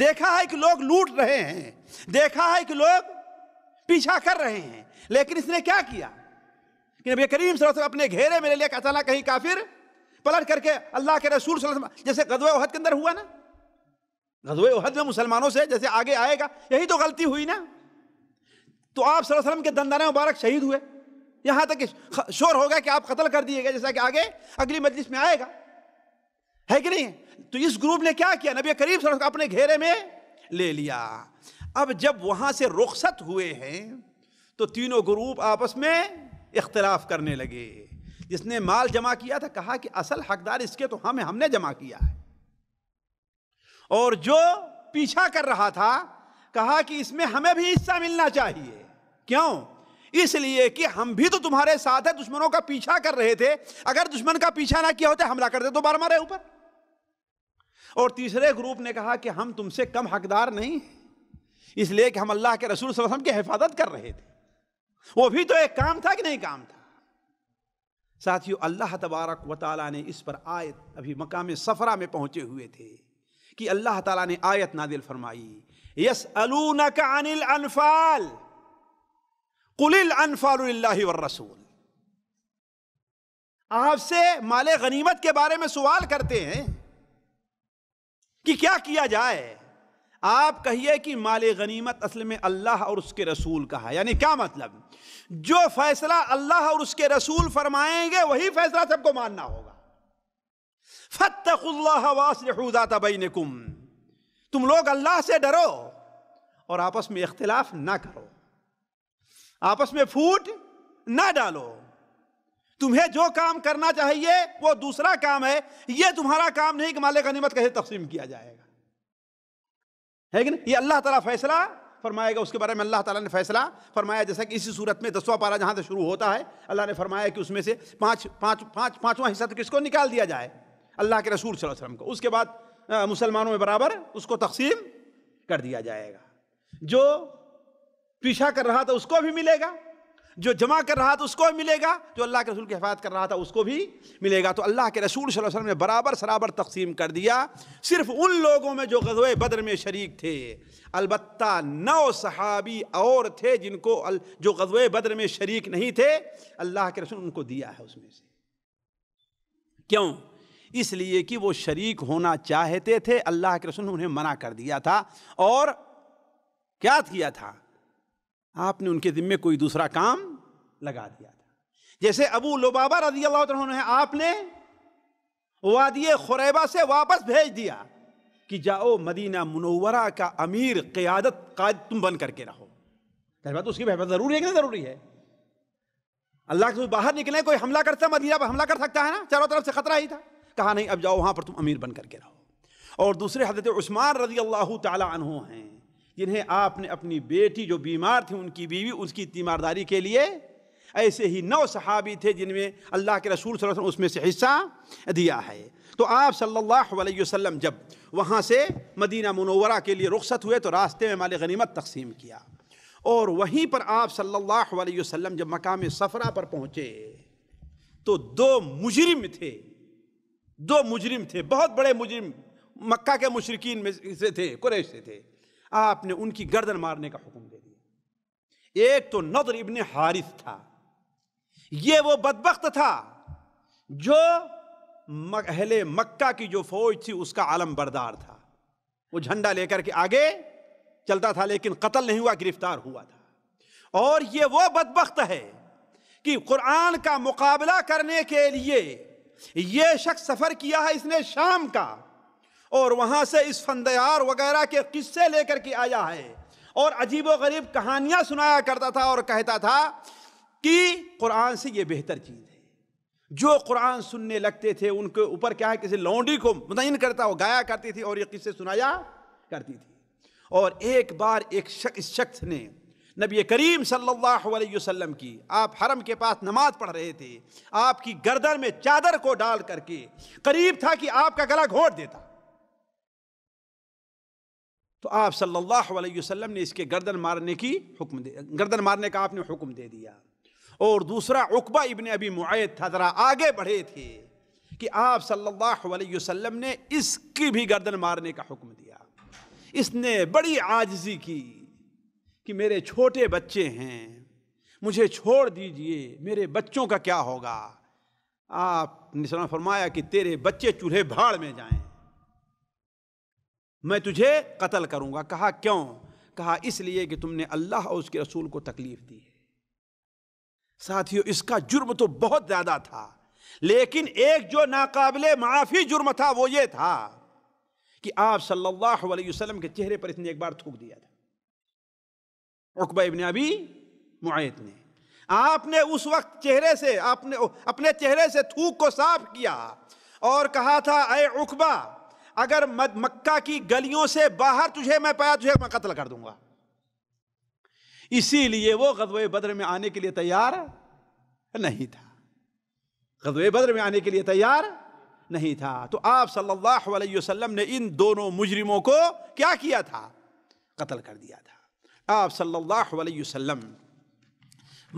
देखा है कि लोग लूट रहे हैं देखा है कि लोग पीछा कर रहे हैं लेकिन इसने क्या किया कि नबी करीम सल्लल्लाहु अपने घेरे में ले लिया अचानक कहीं काफिर पलट करके अल्लाह के रसूल जैसे गदवा वहद के अंदर हुआ ना गजवे तो उहद में मुसलमानों से जैसे आगे आएगा यही तो गलती हुई ना तो आप सल्लम के दंदाना मुबारक शहीद हुए यहाँ तक शोर हो गया कि आप कत्ल कर दिए गए जैसा कि आगे अगली मजलिस में आएगा है कि नहीं तो इस ग्रुप ने क्या किया नबी करीब सर अपने घेरे में ले लिया अब जब वहाँ से रुखसत हुए हैं तो तीनों ग्रुप आपस में इख्तलाफ करने लगे जिसने माल जमा किया था कहा कि असल हकदार इसके तो हमें हमने जमा किया है और जो पीछा कर रहा था कहा कि इसमें हमें भी हिस्सा मिलना चाहिए क्यों इसलिए कि हम भी तो तुम्हारे साथ है दुश्मनों का पीछा कर रहे थे अगर दुश्मन का पीछा ना किया होता हमला कर दे दोबारा तो मारे ऊपर और तीसरे ग्रुप ने कहा कि हम तुमसे कम हकदार नहीं इसलिए कि हम अल्लाह के रसूल वसल्लम की हिफाजत कर रहे थे वो भी तो एक काम था कि नहीं काम था साथियों अल्लाह तबारक व ने इस पर आयत अभी मकाम सफरा में पहुंचे हुए थे कि अल्लाह ताला ने आयत नादिल फरमाई यस अनिल अनफाल कुलिल अनफाल रसूल आपसे माले गनीमत के बारे में सवाल करते हैं कि क्या किया जाए आप कहिए कि माल गनीमत असल में अल्लाह और उसके रसूल का है यानी क्या मतलब जो फैसला अल्लाह और उसके रसूल फरमाएंगे वही फैसला सबको मानना होगा फ़तःदाता तुम लोग अल्लाह से डरो और आपस में इख्तिलाफ ना करो आपस में फूट ना डालो तुम्हें जो काम करना चाहिए वो दूसरा काम है ये तुम्हारा काम नहीं कि माले नीमत कैसे तकसीम किया जाएगा है कि नहीं ये अल्लाह ताला फैसला फरमाएगा उसके बारे में अल्लाह ताला ने फैसला फरमाया जैसा कि इसी सूरत में दसवां पारा जहां से शुरू होता है अल्लाह ने फरमाया कि उसमें से पाँच पाँच पांच पाँचवा हिस्सा तो किसको निकाल दिया जाए अल्लाह के रसूल वसल्लम को उसके बाद मुसलमानों में बराबर उसको तकसीम कर दिया जाएगा जो पीछा कर रहा था उसको भी मिलेगा जो जमा कर रहा था उसको भी मिलेगा जो अल्लाह के रसूल की हिफाजत कर रहा था उसको भी मिलेगा तो अल्लाह के रसूल वसल्लम ने बराबर सराबर तकसीम कर दिया सिर्फ उन लोगों में जो गजवे बदर में शरीक थे अलबत् नौ सहाबी और थे जिनको जो गजवे बदर में शरीक नहीं थे अल्लाह के रसूल उनको दिया है उसमें से क्यों इसलिए कि वो शरीक होना चाहते थे अल्लाह के रसूल ने उन्हें मना कर दिया था और क्या किया था आपने उनके ज़िम्मे कोई दूसरा काम लगा दिया था जैसे अबू लोबाबा रजी अल्लाह ने आपने वादिय खुरैबा से वापस भेज दिया कि जाओ मदीना मुनवरा का अमीर क़ियादत कायद तुम बन करके रहो तो उसकी बहबत ज़रूरी है कि नहीं ज़रूरी है अल्लाह के बाहर निकले कोई हमला करता मदीना पर हमला कर सकता है ना चारों तरफ से खतरा ही था कहा नहीं अब जाओ वहाँ पर तुम अमीर बन करके रहो और दूसरे हजरत उस्मान रजी अल्लाह तु हैं जिन्हें आपने अपनी बेटी जो बीमार थी उनकी बीवी उसकी तीमारदारी के लिए ऐसे ही नौ सहाबी थे जिनमें अल्लाह के रसूल वसल्लम उसमें से हिस्सा दिया है तो आप सल्लल्लाहु अलैहि वसल्लम जब वहाँ से मदीना मुनवरा के लिए रुखसत हुए तो रास्ते में माल गनीमत तकसीम किया और वहीं पर आप सल्लल्लाहु अलैहि वसल्लम जब मकाम सफ़रा पर पहुँचे तो दो मुजरिम थे दो मुजरिम थे बहुत बड़े मुजरिम मक्का के मुशरकिन में से थे कुरेश से थे आपने उनकी गर्दन मारने का हुक्म दे दिया एक तो नदर इबन हारिस था ये वो बदबख्त था जो अहले मक्का की जो फौज थी उसका आलम बरदार था वो झंडा लेकर के आगे चलता था लेकिन कत्ल नहीं हुआ गिरफ्तार हुआ था और ये वो बदबख्त है कि कुरान का मुकाबला करने के लिए ये शख्स सफ़र किया है इसने शाम का और वहाँ से इस फंदयार वगैरह के किस्से लेकर के आया है और अजीब गरीब कहानियाँ सुनाया करता था और कहता था कि कुरान से ये बेहतर चीज़ है जो कुरान सुनने लगते थे उनके ऊपर क्या है किसी लौंडी को मुतयन करता वो गाया करती थी और ये किस्से सुनाया करती थी और एक बार एक शक, शख्स ने नबी करीम सल्लल्लाहु अलैहि वसल्लम की आप हरम के पास नमाज पढ़ रहे थे आपकी गर्दन में चादर को डाल करके करीब था कि आपका गला घोट देता तो आप सल्लल्लाहु अलैहि वसल्लम ने इसके गर्दन मारने की हुक्म दे गर्दन मारने का आपने हुक्म दे दिया और दूसरा उकबा इबन अभी मुआयद था ज़रा आगे बढ़े थे कि आप सल्लल्लाहु अलैहि वसल्लम ने इसकी भी गर्दन मारने का हुक्म दिया इसने बड़ी आजजी की कि मेरे छोटे बच्चे हैं मुझे छोड़ दीजिए मेरे बच्चों का क्या होगा आप निशाना फरमाया कि तेरे बच्चे चूल्हे भाड़ में जाएं मैं तुझे कत्ल करूंगा कहा क्यों कहा इसलिए कि तुमने अल्लाह और उसके रसूल को तकलीफ दी है साथियों इसका जुर्म तो बहुत ज़्यादा था लेकिन एक जो नाकाबिले माफ़ी जुर्म था वो ये था कि आप सल्लल्लाहु अलैहि वसल्लम के चेहरे पर इसने एक बार थूक दिया था उकबा इबन अभी मुआद ने आपने उस वक्त चेहरे से आपने अपने चेहरे से थूक को साफ किया और कहा था अय उकबा अगर मक्का की गलियों से बाहर तुझे मैं पाया तुझे मैं कत्ल कर दूंगा इसीलिए वो गदवे बद्र में आने के लिए तैयार नहीं था गदवे बद्र में आने के लिए तैयार नहीं था तो आप सल्लल्लाहु अलैहि वसल्लम ने इन दोनों मुजरिमों को क्या किया था कत्ल कर दिया था आप सल्लल्लाहु अलैहि वसल्लम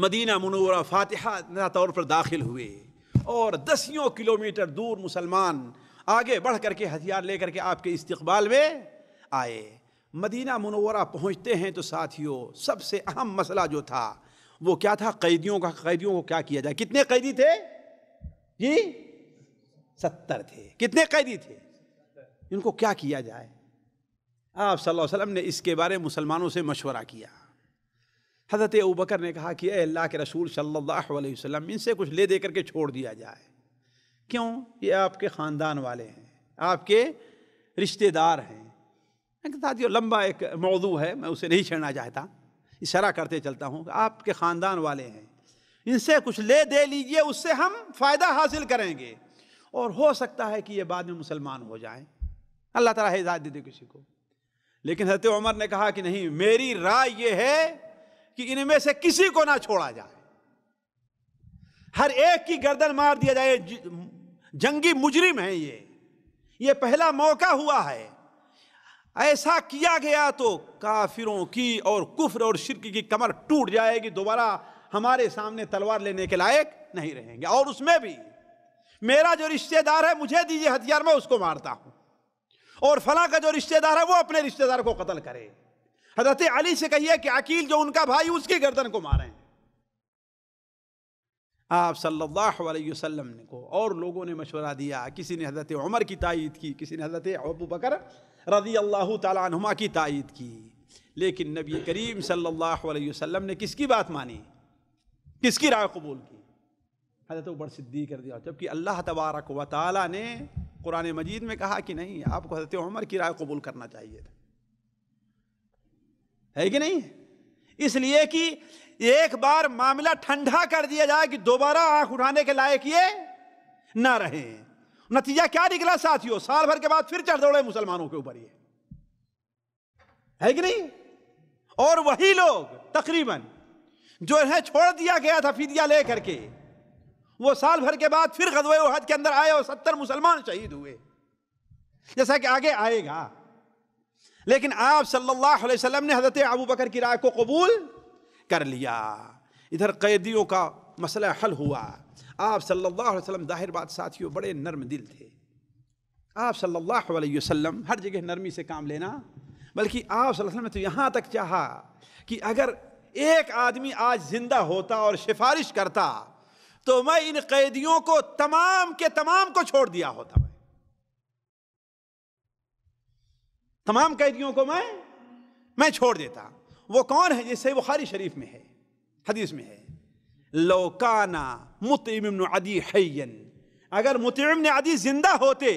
मदीना मनूरा फातिहा तौर पर दाखिल हुए और दसियों किलोमीटर दूर मुसलमान आगे बढ़ करके हथियार लेकर के आपके इस्तबाल में आए मदीना मनवरा पहुँचते हैं तो साथियों सबसे अहम मसला जो था वो क्या था कैदियों का कैदियों को क्या किया जाए कितने कैदी थे जी सत्तर थे कितने कैदी थे इनको क्या किया जाए आप सल्लल्लाहु अलैहि वसल्लम ने इसके बारे में मुसलमानों से मशवरा किया हज़रत अबू बकर ने कहा कि अल्लाह के रसूल सल्लल्लाहु अलैहि वसल्लम इनसे कुछ ले दे करके छोड़ दिया जाए क्यों ये आपके ख़ानदान वाले हैं आपके रिश्तेदार हैं साथियों लंबा एक मौजू है मैं उसे नहीं छेड़ना चाहता इशारा करते चलता हूँ आपके ख़ानदान वाले हैं इनसे कुछ ले दे लीजिए उससे हम फ़ायदा हासिल करेंगे और हो सकता है कि ये बाद में मुसलमान हो जाएं अल्लाह ताला हिदायत दे दे किसी को लेकिन हजरत उमर ने कहा कि नहीं मेरी राय यह है कि इनमें से किसी को ना छोड़ा जाए हर एक की गर्दन मार दिया जाए जंगी मुजरिम है ये ये पहला मौका हुआ है ऐसा किया गया तो काफिरों की और कुफर और शिरक की कमर टूट जाएगी दोबारा हमारे सामने तलवार लेने के लायक नहीं रहेंगे और उसमें भी मेरा जो रिश्तेदार है मुझे दीजिए हथियार मैं उसको मारता हूं और फला का जो रिश्तेदार है वो अपने रिश्तेदार को कत्ल करे हजरत अली से कहिए कि अकील जो उनका भाई उसकी गर्दन को मारे आप सल्लल्लाहु अलैहि वसल्लम को और लोगों ने मशवरा दिया किसी ने हजरत उमर की तायद की किसी ने हजरत अबू बकर रजी अल्लाह तुमा की तायद की लेकिन नबी करीम सल्लल्लाहु अलैहि वसल्लम ने किसकी बात मानी किसकी राय कबूल की हजरत उबर सिद्दीक कर दिया जबकि अल्लाह तबारक व ताली ने कुरान मजीद में कहा कि नहीं आपको हजरत उमर की राय कबूल करना चाहिए था है कि नहीं इसलिए कि एक बार मामला ठंडा कर दिया जाए कि दोबारा आंख उठाने के लायक ये ना रहे नतीजा क्या निकला साथियों साल भर के बाद फिर चढ़ दौड़े मुसलमानों के ऊपर ये है कि नहीं और वही लोग तकरीबन जो है छोड़ दिया गया था फिदिया लेकर के वो साल भर के बाद फिर गदवे वहद के अंदर आए और सत्तर मुसलमान शहीद हुए जैसा कि आगे आएगा लेकिन आप सल्लल्लाहु अलैहि वसल्लम ने हजरत अबू बकर की राय को कबूल कर लिया इधर कैदियों का मसला हल हुआ आप सल्लल्लाहु अलैहि वसल्लम जाहिर बात साथियों बड़े नर्म दिल थे आप सल्लल्लाहु अलैहि वसल्लम हर जगह नरमी से काम लेना बल्कि आप वसल्लम ने तो यहाँ तक चाहा कि अगर एक आदमी आज ज़िंदा होता और सिफारिश करता तो मैं इन कैदियों को तमाम के तमाम को छोड़ दिया होता मैं तमाम कैदियों को मैं मैं छोड़ देता वो कौन है जैसे बुखारी शरीफ में है हदीस में है लौकाना मुतम अदी हैन अगर मुतम अदी जिंदा होते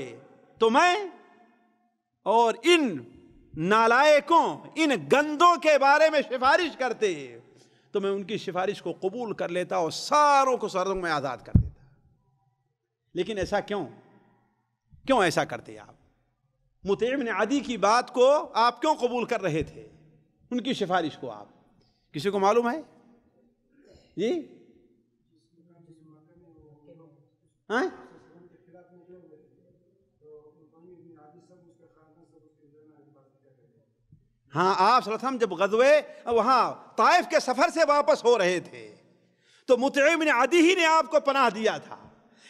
तो मैं और इन नालायकों इन गंदों के बारे में सिफारिश करते तो मैं उनकी सिफारिश को कबूल कर लेता और सारों को सरदों में आज़ाद कर देता लेकिन ऐसा क्यों क्यों ऐसा करते आप मुतम ने आदि की बात को आप क्यों कबूल कर रहे थे उनकी सिफारिश को आप किसी को मालूम है जी हैं हाँ? हाँ आप सलम जब गजवे वहाँ ताइफ के सफ़र से वापस हो रहे थे तो मुतम आदि ही ने आपको पनाह दिया था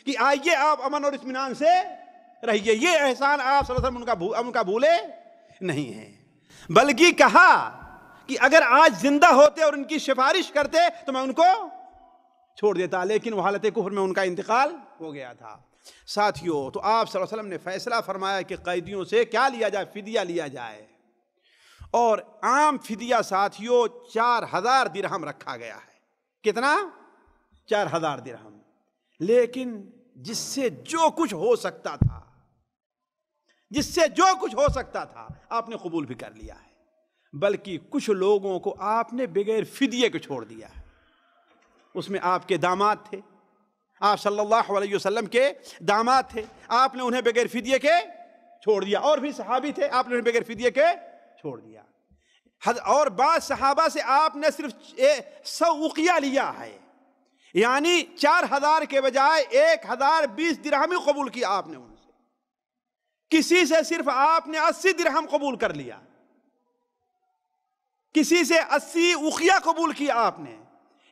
कि आइए आप अमन और इतमान से रहिए ये एहसान आप सलम उनका भू, उनका भूले नहीं है बल्कि कहा कि अगर आज जिंदा होते और उनकी सिफारिश करते तो मैं उनको छोड़ देता लेकिन वह हालत कुहर में उनका इंतकाल हो गया था साथियों तो आप वसल्लम ने फैसला फरमाया कि कैदियों से क्या लिया जाए फिदिया लिया जाए और आम फिदिया साथियों चार हजार दिरहम रखा गया है कितना चार हजार दिरहम लेकिन जिससे जो कुछ हो सकता था जिससे जो कुछ हो सकता था आपने कबूल भी कर लिया है बल्कि कुछ लोगों को आपने बगैर फिदिये को छोड़ दिया है उसमें आपके दामाद थे आप सल्लल्लाहु अलैहि वसल्लम के दामाद थे आपने उन्हें बगैर फिदिये के छोड़ दिया और भी सहाबी थे आपने उन्हें बगैर फिदिये के छोड़ दिया और बाद सहाबा से आपने सिर्फ सौ उकिया लिया है यानी चार हजार के बजाय एक हजार बीस ही कबूल किया आपने उनसे किसी से सिर्फ आपने अस्सी दिरहम कबूल कर लिया किसी से अस्सी उकिया कबूल किया आपने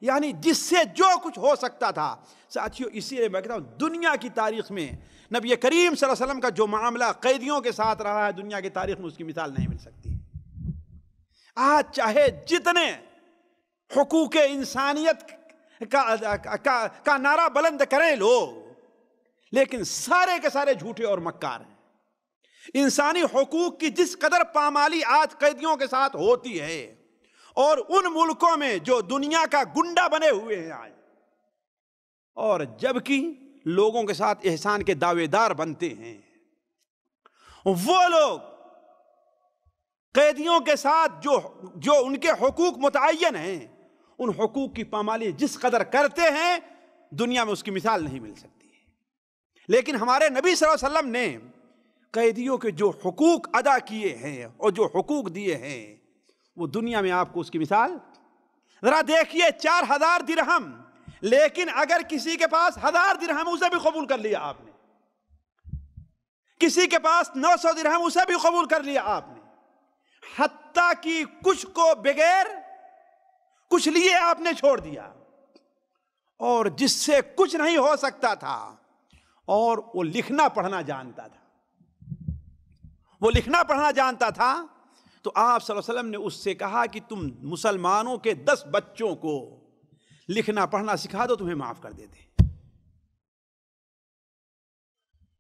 यानी जिससे जो कुछ हो सकता था साथियों इसीलिए मैं कहता हूँ दुनिया की तारीख में नबी करीम वसल्लम का जो मामला कैदियों के साथ रहा है दुनिया की तारीख में उसकी मिसाल नहीं मिल सकती आज चाहे जितने हकूक इंसानियत का, का, का नारा बुलंद करें लोग लेकिन सारे के सारे झूठे और मक्कार हैं इंसानी हकूक की जिस कदर पामाली आज कैदियों के साथ होती है और उन मुल्कों में जो दुनिया का गुंडा बने हुए हैं आज और जबकि लोगों के साथ एहसान के दावेदार बनते हैं वो लोग कैदियों के साथ जो जो उनके हकूक मुतन हैं उन हकूक की पामाली जिस कदर करते हैं दुनिया में उसकी मिसाल नहीं मिल सकती है लेकिन हमारे नबी वसल्लम ने कैदियों के जो हकूक अदा किए हैं और जो हकूक दिए हैं वो दुनिया में आपको उसकी मिसाल ज़रा देखिए चार हज़ार दिरहम लेकिन अगर किसी के पास हज़ार दिरहम उसे भी कबूल कर लिया आपने किसी के पास नौ सौ दिरहम उसे भी कबूल कर लिया आपने हत्ता कि कुछ को बगैर कुछ लिए आपने छोड़ दिया और जिससे कुछ नहीं हो सकता था और वो लिखना पढ़ना जानता था वो लिखना पढ़ना जानता था तो आप वसल्लम ने उससे कहा कि तुम मुसलमानों के दस बच्चों को लिखना पढ़ना सिखा दो तुम्हें माफ कर देते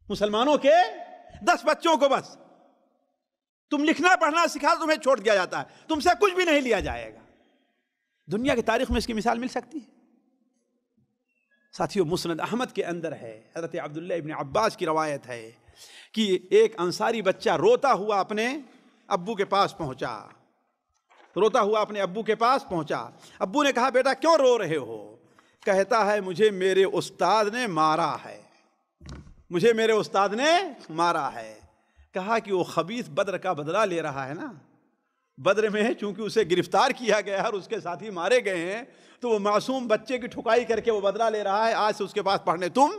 मुसलमानों के दस बच्चों को बस तुम लिखना पढ़ना सिखा तो तुम्हें छोड़ दिया जाता है तुमसे कुछ भी नहीं लिया जाएगा दुनिया की तारीख में इसकी मिसाल मिल सकती है साथियों मुसनद अहमद के अंदर है हज़रत अब्दुल्ला इबन अब्बास की रवायत है कि एक अंसारी बच्चा रोता हुआ अपने अब्बू के पास पहुंचा रोता हुआ अपने अब्बू के पास पहुंचा अब्बू ने कहा बेटा क्यों रो रहे हो कहता है मुझे मेरे उस्ताद ने मारा है मुझे मेरे उस्ताद ने मारा है कहा कि वो खबीस बद्र का बदला ले रहा है ना बद्र में है चूंकि उसे गिरफ्तार किया गया है और उसके साथी मारे गए हैं तो वो मासूम बच्चे की ठुकाई करके वो बदला ले रहा है आज से उसके पास पढ़ने तुम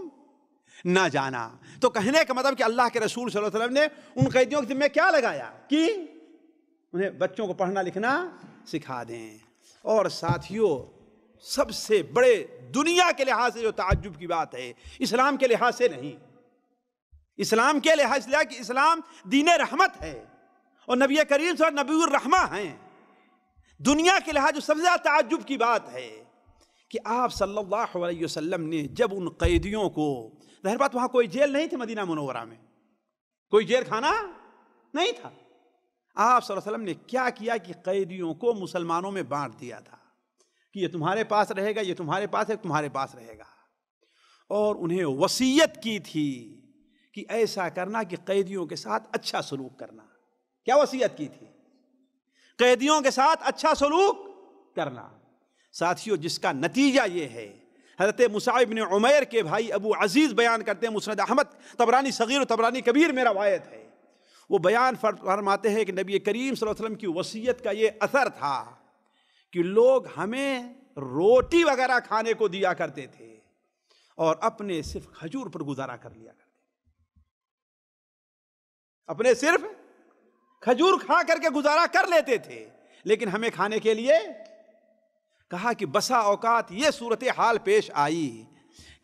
ना जाना तो कहने का मतलब कि अल्लाह के रसूल सल्लल्लाहु अलैहि वसल्लम ने उन कैदियों के जिम्मे क्या लगाया कि उन्हें बच्चों को पढ़ना लिखना सिखा दें और साथियों सबसे बड़े दुनिया के लिहाज से जो ताज्जुब की बात है इस्लाम के लिहाज से नहीं इस्लाम के लिहाज लिया कि इस्लाम दीन रहमत है और नबी करीम सर नबी रहमा हैं दुनिया के लिहाज सबसे ज़्यादा ताजुब की बात है कि आप सल्लल्लाहु अलैहि वसल्लम ने जब उन कैदियों को जहर बात वहाँ कोई जेल नहीं थी मदीना मनोवरा में कोई जेल खाना नहीं था आप सल्लम ने क्या किया कि कैदियों को मुसलमानों में बांट दिया था कि ये तुम्हारे पास रहेगा ये तुम्हारे पास है तुम्हारे पास रहेगा और उन्हें वसीयत की थी कि ऐसा करना कि कैदियों के साथ अच्छा सलूक करना क्या वसीयत की थी कैदियों के साथ अच्छा सलूक करना साथियों जिसका नतीजा ये है हजरत ने उमैर के भाई अबू अजीज़ बयान करते हैं मुसरद अहमद तबरानी सगीर तबरानी कबीर मेरा वायद है वो बयान फरमाते हैं कि नबी करीम वसल्लम की वसीयत का ये असर था कि लोग हमें रोटी वगैरह खाने को दिया करते थे और अपने सिर्फ खजूर पर गुजारा कर लिया करते अपने सिर्फ खजूर खा करके गुजारा कर लेते थे लेकिन हमें खाने के लिए कहा कि बसा औकात ये सूरत हाल पेश आई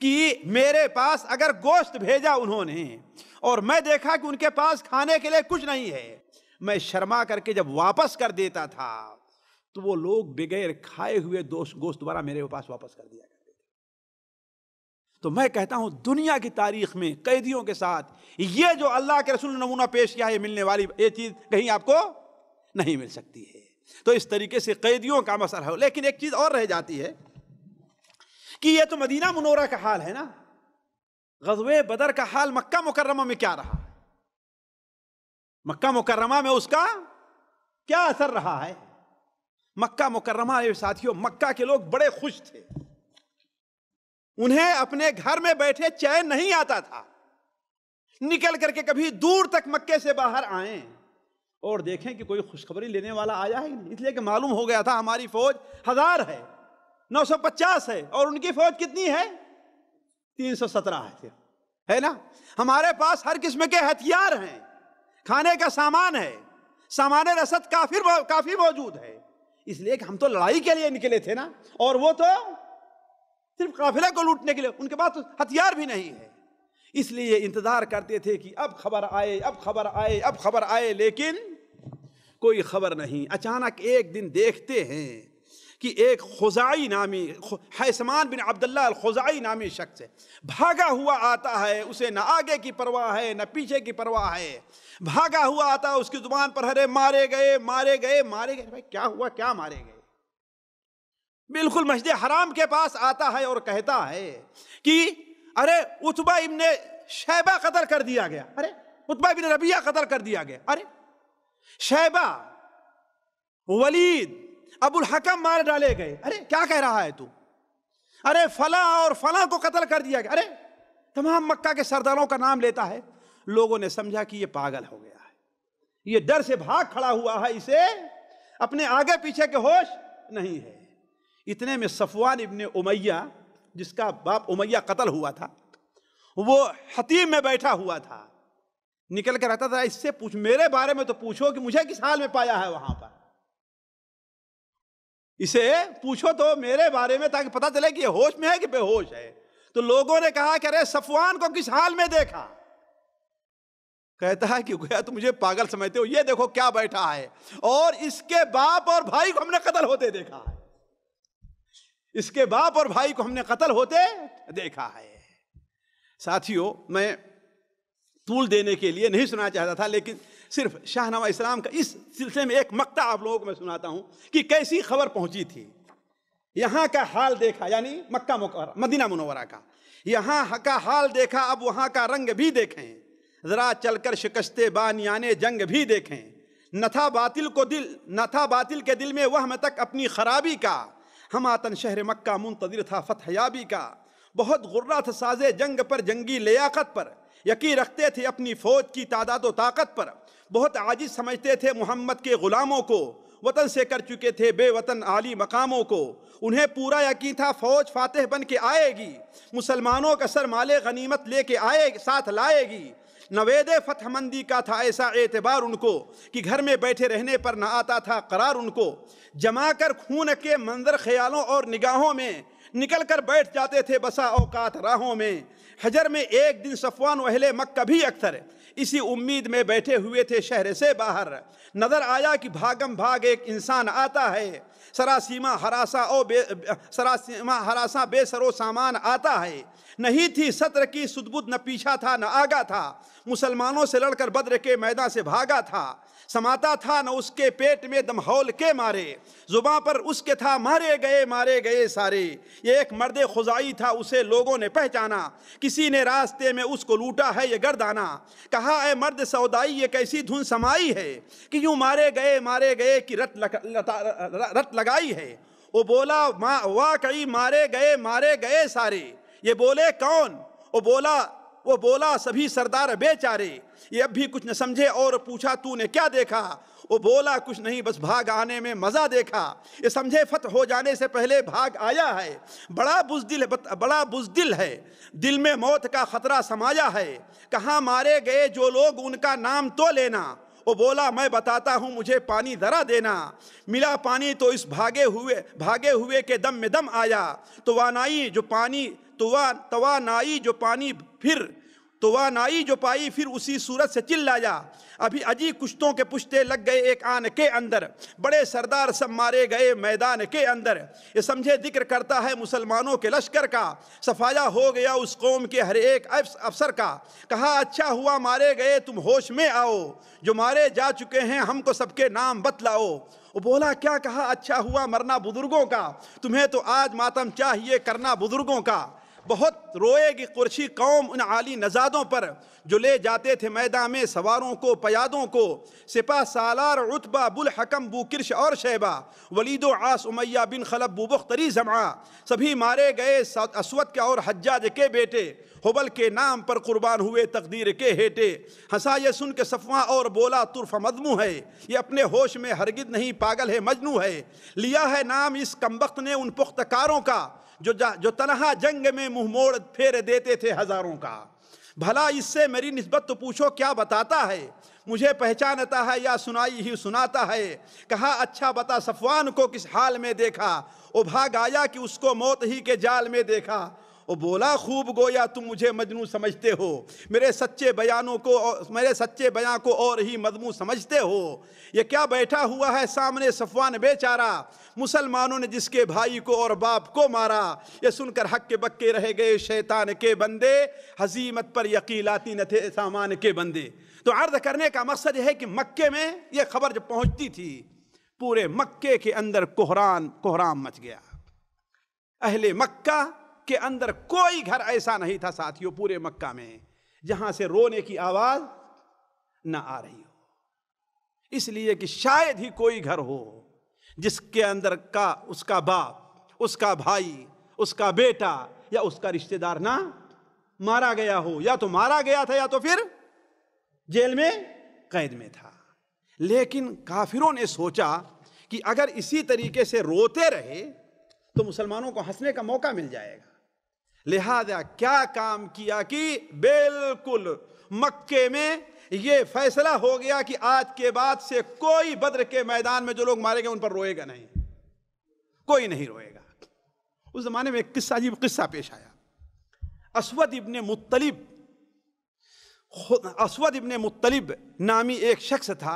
कि मेरे पास अगर गोश्त भेजा उन्होंने और मैं देखा कि उनके पास खाने के लिए कुछ नहीं है मैं शर्मा करके जब वापस कर देता था तो वो लोग बगैर खाए हुए दोस्त गोश्त द्वारा मेरे पास वापस कर दिया तो मैं कहता हूं दुनिया की तारीख में कैदियों के साथ ये जो अल्लाह के रसूल नमूना पेश किया है मिलने वाली ये चीज़ कहीं आपको नहीं मिल सकती है तो इस तरीके से कैदियों का मसर है लेकिन एक चीज़ और रह जाती है कि ये तो मदीना मनोरा का हाल है ना गजवे बदर का हाल मक्का मुकर्रमा में क्या रहा मक्का मुकर्रमा में उसका क्या असर रहा है मक्का मुकर्रमा साथियों मक्का के लोग बड़े खुश थे उन्हें अपने घर में बैठे चैन नहीं आता था निकल करके कभी दूर तक मक्के से बाहर आए और देखें कि कोई खुशखबरी लेने वाला आया है नहीं इसलिए कि मालूम हो गया था हमारी फौज हजार है 950 है और उनकी फौज कितनी है 317 है है ना हमारे पास हर किस्म के हथियार हैं खाने का सामान है सामान रसद काफी काफी मौजूद है इसलिए कि हम तो लड़ाई के लिए निकले थे ना और वो तो सिर्फ काफिला को लूटने के लिए उनके पास तो हथियार भी नहीं है इसलिए इंतज़ार करते थे कि अब खबर आए अब खबर आए अब खबर आए लेकिन कोई खबर नहीं अचानक एक दिन देखते हैं कि एक खुजाई नामी हैसमान बिन अब्दुल्ला खुजाई नामी शख्स है भागा हुआ आता है उसे न आगे की परवाह है न पीछे की परवाह है भागा हुआ आता है उसकी ज़ुबान पर हरे मारे गए मारे गए मारे गए भाई क्या हुआ क्या मारे गए बिल्कुल मस्जिद हराम के पास आता है और कहता है कि अरे उतबा इबन शैबा कतल कर दिया गया अरे उतबा इबन रबिया कतल कर दिया गया अरे शैबा वलीद अबुल हकम मार डाले गए अरे क्या कह रहा है तू अरे फला और फला को कत्ल कर दिया गया अरे तमाम मक्का के सरदारों का नाम लेता है लोगों ने समझा कि ये पागल हो गया है ये डर से भाग खड़ा हुआ है इसे अपने आगे पीछे के होश नहीं है इतने में सफवान इबन उमैया जिसका बाप उमैया कत्ल हुआ था वो हतीम में बैठा हुआ था निकल के रहता था इससे पूछ मेरे बारे में तो पूछो कि मुझे किस हाल में पाया है वहां पर इसे पूछो तो मेरे बारे में ताकि पता चले कि ये होश में है कि बेहोश है तो लोगों ने कहा कि अरे सफवान को किस हाल में देखा कहता है कि गया तो मुझे पागल समझते हो ये देखो क्या बैठा है और इसके बाप और भाई को हमने कत्ल होते देखा है इसके बाप और भाई को हमने कत्ल होते देखा है साथियों मैं तूल देने के लिए नहीं सुना चाहता था लेकिन सिर्फ शाहनवा इस्लाम का इस सिलसिले में एक मकता आप लोगों को मैं सुनाता हूं कि कैसी खबर पहुंची थी यहाँ का हाल देखा यानी मक्का मदीना मुनवरा का यहाँ का हाल देखा अब वहाँ का रंग भी देखें ज़रा चलकर शिकस्ते बानियाने जंग भी देखें नथा बातिल को दिल नथा बातिल के दिल में वह तक अपनी खराबी का हम आतन शहर मक्का मुंतजर था फतह याबी का बहुत गुर्रा था साजे जंग पर जंगी लियाकत पर यकीन रखते थे अपनी फ़ौज की तादाद व ताकत पर बहुत आजिज समझते थे मोहम्मद के ग़ुलामों को वतन से कर चुके थे बेवतन आली मकामों को उन्हें पूरा यकीन था फौज फातह बन के आएगी मुसलमानों का सर माले गनीमत लेके आए साथ लाएगी नवेद फतहमंदी का था ऐसा एतबार उनको कि घर में बैठे रहने पर ना आता था करार उनको जमा कर खून के मंजर ख्यालों और निगाहों में निकल कर बैठ जाते थे बसा औकात राहों में हजर में एक दिन सफवान वहले मक्का भी अक्सर इसी उम्मीद में बैठे हुए थे शहर से बाहर नज़र आया कि भागम भाग एक इंसान आता है सरासीमा हरासा ओ बे सरासीमा हरासा बेसरो सामान आता है नहीं थी सत्र की सुदबुद न पीछा था न आगा था मुसलमानों से लड़कर बद्र के मैदान से भागा था समाता था न उसके पेट में दमहौल के मारे जुबा पर उसके था मारे गए मारे गए सारे ये एक मर्द खुजाई था उसे लोगों ने पहचाना किसी ने रास्ते में उसको लूटा है ये गर्दाना कहा है मर्द सौदाई ये कैसी धुन समाई है कि यूँ मारे गए मारे गए कि रत लग, रत लगाई है वो बोला वाह कई मारे गए मारे गए सारे ये बोले कौन वो बोला वो बोला सभी सरदार बेचारे ये अब भी कुछ न समझे और पूछा तूने क्या देखा वो बोला कुछ नहीं बस भाग आने में मज़ा देखा ये समझे फत हो जाने से पहले भाग आया है बड़ा बुजदिल है बड़ा बुजदिल है दिल में मौत का ख़तरा समाया है कहाँ मारे गए जो लोग उनका नाम तो लेना वो बोला मैं बताता हूँ मुझे पानी धरा देना मिला पानी तो इस भागे हुए भागे हुए के दम में दम आया तो वानाई जो पानी तो तवानाई जो पानी फिर तो वानाई जो पाई फिर उसी सूरत से चिल्लाया अभी अजी कुश्तों के पुश्ते लग गए एक आन के अंदर बड़े सरदार सब मारे गए मैदान के अंदर ये समझे जिक्र करता है मुसलमानों के लश्कर का सफाया हो गया उस कौम के हर एक अफसर का कहा अच्छा हुआ मारे गए तुम होश में आओ जो मारे जा चुके हैं हमको सबके नाम बतलाओ वो बोला क्या कहा अच्छा हुआ मरना बुजुर्गों का तुम्हें तो आज मातम चाहिए करना बुजुर्गों का बहुत रोएगी कुर्सी कौम उन आली नजादों पर जो ले जाते थे मैदान में सवारों को पयादों को सिपा सालार उतबा बुलहकम बुकिरश और शेबा वलीद आस उमैया बिन खलब बुबख्तरी जमा सभी मारे गए असवत के और हज्जाज के बेटे होबल के नाम पर कुर्बान हुए तकदीर के हेटे हंसा ये सुन के सफ़वा और बोला तुरफ मजमू है ये अपने होश में हरगिद नहीं पागल है मजनू है लिया है नाम इस कमबख्त ने उन पुख्तकारों का जो जो तनहा जंग में मुंह मोड़ फेर देते थे हज़ारों का भला इससे मेरी नस्बत तो पूछो क्या बताता है मुझे पहचानता है या सुनाई ही सुनाता है कहा अच्छा बता सफवान को किस हाल में देखा वो भाग आया कि उसको मौत ही के जाल में देखा वो बोला खूब गोया तुम मुझे मजनू समझते हो मेरे सच्चे बयानों को मेरे सच्चे बयान को और ही मजमू समझते हो ये क्या बैठा हुआ है सामने सफवान बेचारा मुसलमानों ने जिसके भाई को और बाप को मारा यह सुनकर हक के बक्के रह गए शैतान के बंदे हजीमत पर यकीलाती न थे सामान के बंदे तो अर्ज करने का मकसद है कि मक्के में यह खबर जब पहुंचती थी पूरे मक्के के अंदर कोहरान कोहराम मच गया अहले मक्का के अंदर कोई घर ऐसा नहीं था साथियों पूरे मक्का में जहां से रोने की आवाज ना आ रही हो इसलिए कि शायद ही कोई घर हो जिसके अंदर का उसका बाप उसका भाई उसका बेटा या उसका रिश्तेदार ना मारा गया हो या तो मारा गया था या तो फिर जेल में कैद में था लेकिन काफिरों ने सोचा कि अगर इसी तरीके से रोते रहे तो मुसलमानों को हंसने का मौका मिल जाएगा लिहाजा क्या काम किया कि बिल्कुल मक्के में ये फैसला हो गया कि आज के बाद से कोई बद्र के मैदान में जो लोग मारे गए उन पर रोएगा नहीं कोई नहीं रोएगा उस जमाने में एक किस्सा अजीब किस्सा पेश आया असवद इबन मुतलिब असवद इब्ने मुत्तलिब नामी एक शख्स था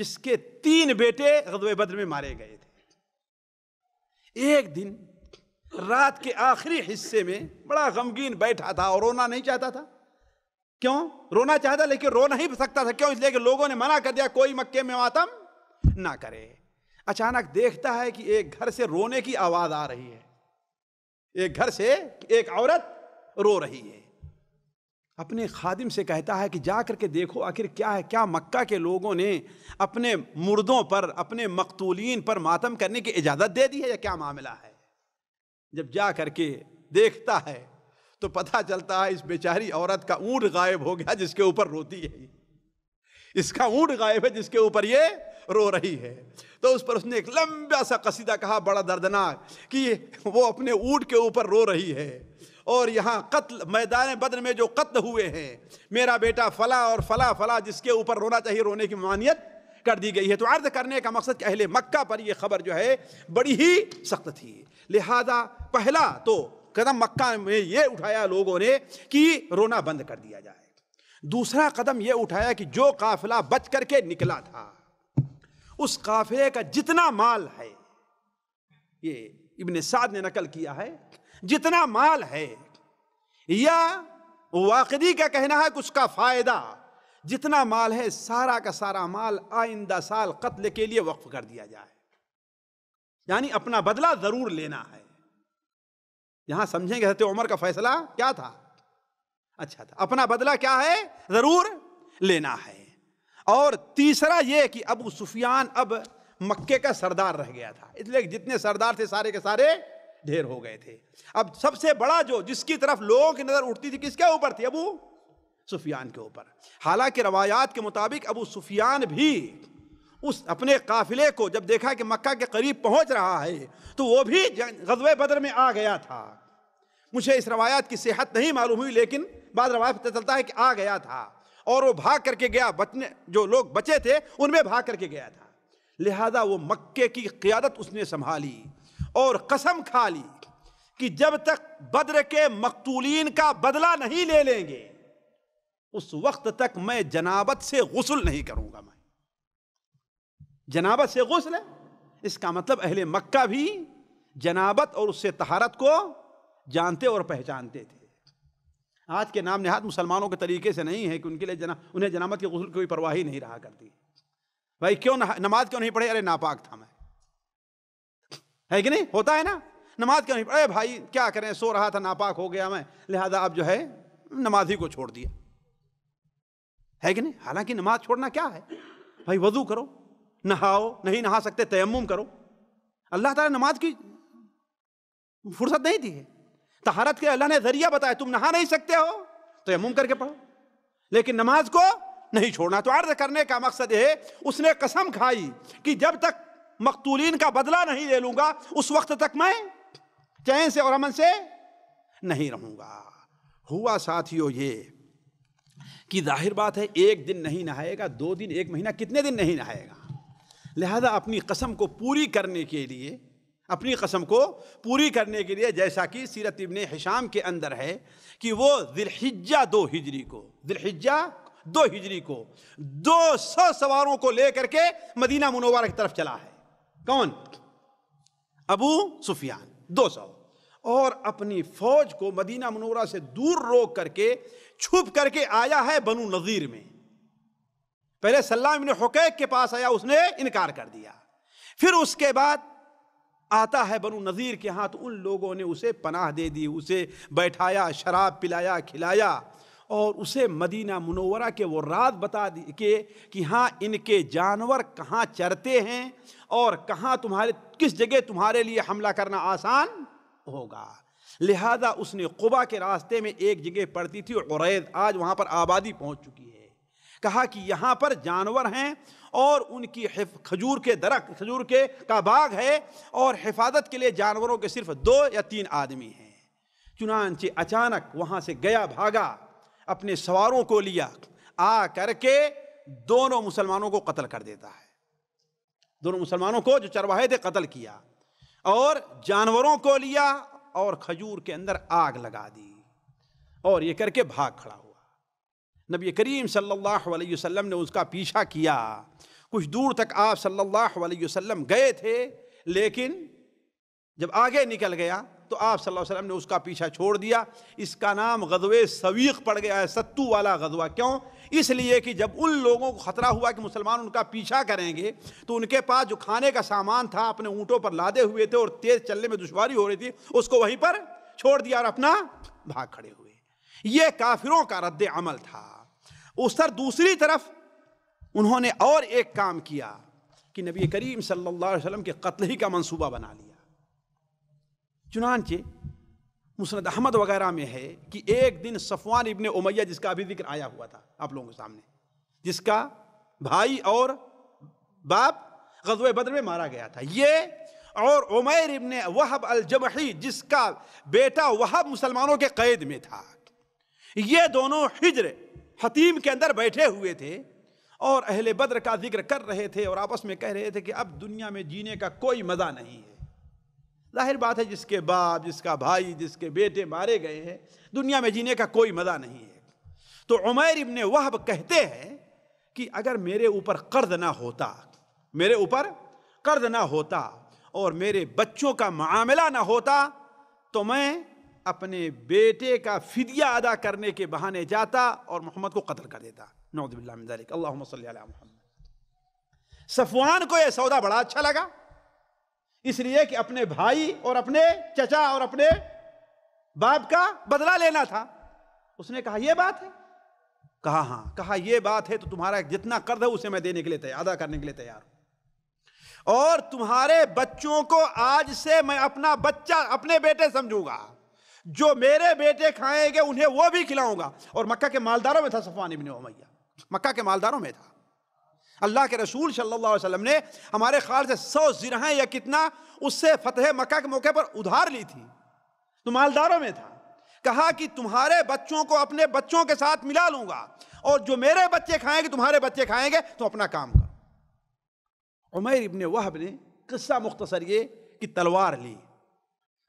जिसके तीन बेटे गदवे बद्र में मारे गए थे एक दिन रात के आखिरी हिस्से में बड़ा गमगीन बैठा था और रोना नहीं चाहता था क्यों रोना चाहता लेकिन रो नहीं सकता था क्यों इसलिए कि लोगों ने मना कर दिया कोई मक्के में मातम ना करे अचानक देखता है कि एक घर से रोने की आवाज आ रही है एक घर से एक औरत रो रही है अपने खादिम से कहता है कि जाकर के देखो आखिर क्या है क्या मक्का के लोगों ने अपने मुर्दों पर अपने मकतूलिन पर मातम करने की इजाज़त दे दी है या क्या मामला है जब जा करके देखता है तो पता चलता है इस बेचारी औरत का ऊंट गायब हो गया जिसके ऊपर रोती है इसका ऊंट गायब है जिसके ऊपर ये रो रही है तो उस पर उसने एक लंबा सा कसीदा कहा बड़ा दर्दनाक कि वो अपने ऊंट के ऊपर रो रही है और यहाँ कत्ल मैदान बदन में जो कत्ल हुए हैं मेरा बेटा फला और फला फला जिसके ऊपर रोना चाहिए रोने की मानियत कर दी गई है तो अर्ज करने का मकसद अहले मक्का पर यह खबर जो है बड़ी ही सख्त थी लिहाजा पहला तो कदम मक्का में ये उठाया लोगों ने कि रोना बंद कर दिया जाए दूसरा कदम यह उठाया कि जो काफिला बच करके निकला था उस काफिले का जितना माल है ये इब्ने साद ने नकल किया है जितना माल है या वाकदी का कहना है कि उसका फायदा जितना माल है सारा का सारा माल आइंदा साल कत्ल के लिए वक्फ कर दिया जाए यानी अपना बदला जरूर लेना है यहां समझेंगे हजरत उमर का फैसला क्या था अच्छा था अपना बदला क्या है जरूर लेना है और तीसरा यह कि अबू सुफियान अब मक्के का सरदार रह गया था इसलिए जितने सरदार थे सारे के सारे ढेर हो गए थे अब सबसे बड़ा जो जिसकी तरफ लोगों की नज़र उठती थी किसके ऊपर थी अबू सुफियान के ऊपर हालांकि रवायात के मुताबिक अबू सुफियान भी उस अपने काफिले को जब देखा कि मक्का के करीब पहुंच रहा है तो वो भी गजब बदर में आ गया था मुझे इस रवायत की सेहत नहीं मालूम हुई लेकिन बाद रवायत पता चलता है कि आ गया था और वो भाग करके गया बचने जो लोग बचे थे उनमें भाग करके गया था लिहाजा वो मक्के की क्यादत उसने संभाली और कसम खा ली कि जब तक बद्र के मकतूलिन का बदला नहीं ले लेंगे उस वक्त तक मैं जनाबत से गसल नहीं करूंगा मैं जनाबत से गसल है इसका मतलब अहले मक्का भी जनाबत और उससे तहारत को जानते और पहचानते थे आज के नाम नहाद मुसलमानों के तरीके से नहीं है कि उनके लिए जना उन्हें जनामत के गसल की कोई परवाह ही नहीं रहा करती भाई क्यों नमाज क्यों नहीं पढ़े अरे नापाक था मैं है कि नहीं होता है ना नमाज क्यों नहीं पढ़े भाई क्या करें सो रहा था नापाक हो गया मैं लिहाजा आप जो है नमाज ही को छोड़ दिया है कि नहीं हालांकि नमाज छोड़ना क्या है भाई वजू करो नहाओ नहीं नहा सकते तयम करो अल्लाह ताला नमाज की फुर्सत नहीं दी है तहारत के अल्लाह ने जरिया बताया तुम नहा नहीं सकते हो तयम करके पढ़ो लेकिन नमाज को नहीं छोड़ना तो अर्ज करने का मकसद है उसने कसम खाई कि जब तक मकतूलिन का बदला नहीं ले लूंगा उस वक्त तक मैं चैन से और अमन से नहीं रहूंगा हुआ साथियों ये कि जाहिर बात है एक दिन नहीं नहाएगा दो दिन एक महीना कितने दिन नहीं नहाएगा लिहाजा अपनी कसम को पूरी करने के लिए अपनी कसम को पूरी करने के लिए जैसा कि सीरत इबन हिशाम के अंदर है कि वो दिलहिज्जा दो हिजरी को दिलहिज्जा दो हिजरी को दो सौ सवारों को लेकर के मदीना मुनोवारा की तरफ चला है कौन अबू सुफियान दो सौ और अपनी फौज को मदीना मुनोरा से दूर रोक करके छुप करके आया है बनु नज़ीर में पहले सल्लाम इबन हुकैक के पास आया उसने इनकार कर दिया फिर उसके बाद आता है बनु नज़ीर के हाथ तो उन लोगों ने उसे पनाह दे दी उसे बैठाया शराब पिलाया खिलाया और उसे मदीना मुनवरा के वो रात बता दी के कि हाँ इनके जानवर कहाँ चरते हैं और कहाँ तुम्हारे किस जगह तुम्हारे लिए हमला करना आसान होगा लिहाजा उसने कुबा के रास्ते में एक जगह पड़ती थी और आज वहाँ पर आबादी पहुँच चुकी है कहा कि यहाँ पर जानवर हैं और उनकी खजूर के दरख खजूर के का बाग है और हिफाजत के लिए जानवरों के सिर्फ दो या तीन आदमी हैं चुनानचे अचानक वहाँ से गया भागा अपने सवारों को लिया आ करके दोनों मुसलमानों को कत्ल कर देता है दोनों मुसलमानों को जो चरवाहे थे कत्ल किया और जानवरों को लिया और खजूर के अंदर आग लगा दी और ये करके भाग खड़ा नबी करीम सल्लल्लाहु अलैहि वसल्लम ने उसका पीछा किया कुछ दूर तक आप सल्लल्लाहु अलैहि वसल्लम गए थे लेकिन जब आगे निकल गया तो आप सल्लल्लाहु अलैहि वसल्लम ने उसका पीछा छोड़ दिया इसका नाम गजवे सवीक पड़ गया है सत्तू वाला गजवा क्यों इसलिए कि जब उन लोगों को ख़तरा हुआ कि मुसलमान उनका पीछा करेंगे तो उनके पास जो खाने का सामान था अपने ऊँटों पर लादे हुए थे और तेज़ चलने में दुशारी हो रही थी उसको वहीं पर छोड़ दिया और अपना भाग खड़े हुए ये काफिरों का रद्द अमल था उस तरह दूसरी तरफ उन्होंने और एक काम किया कि नबी करीम सल्लल्लाहु अलैहि वसल्लम के कत्ल ही का मंसूबा बना लिया चुनानचे मुसनद अहमद वगैरह में है कि एक दिन सफवान इब्ने उमैया जिसका अभी जिक्र आया हुआ था आप लोगों के सामने जिसका भाई और बाप गजवे बद्र में मारा गया था ये और उमैर इब्ने वहब अलजबही जिसका बेटा वहब मुसलमानों के कैद में था ये दोनों हिजर हतीम के अंदर बैठे हुए थे और अहले बद्र का जिक्र कर रहे थे और आपस में कह रहे थे कि अब दुनिया में जीने का कोई मज़ा नहीं है जाहिर बात है जिसके बाप जिसका भाई जिसके बेटे मारे गए हैं दुनिया में जीने का कोई मज़ा नहीं है तो उमैर इबन वहब कहते हैं कि अगर मेरे ऊपर कर्ज ना होता मेरे ऊपर कर्ज ना होता और मेरे बच्चों का मामला ना होता तो मैं अपने बेटे का फिदिया अदा करने के बहाने जाता और मोहम्मद को कत्ल कर देता नौदबिल्लाक सफवान को यह सौदा बड़ा अच्छा लगा इसलिए कि अपने भाई और अपने चचा और अपने बाप का बदला लेना था उसने कहा यह बात है कहा हाँ कहा यह बात है तो तुम्हारा जितना कर्ज है उसे मैं देने के लिए तैयार अदा करने के लिए तैयार हूं और तुम्हारे बच्चों को आज से मैं अपना बच्चा अपने बेटे समझूंगा जो मेरे बेटे खाएंगे उन्हें वो भी खिलाऊंगा और मक्का के मालदारों में था सफवान इबन उमैया मक्का के मालदारों में था अल्लाह के रसूल सल्लल्लाहु अलैहि वसल्लम ने हमारे ख्याल से सौ जिरह या कितना उससे फतेह मक्का के मौके पर उधार ली थी तो मालदारों में था कहा कि तुम्हारे बच्चों को अपने बच्चों के साथ मिला लूंगा और जो मेरे बच्चे खाएंगे तुम्हारे बच्चे खाएंगे तो अपना काम करो उमर इबन वहब ने किस्सा मुख्तसर ये कि तलवार ली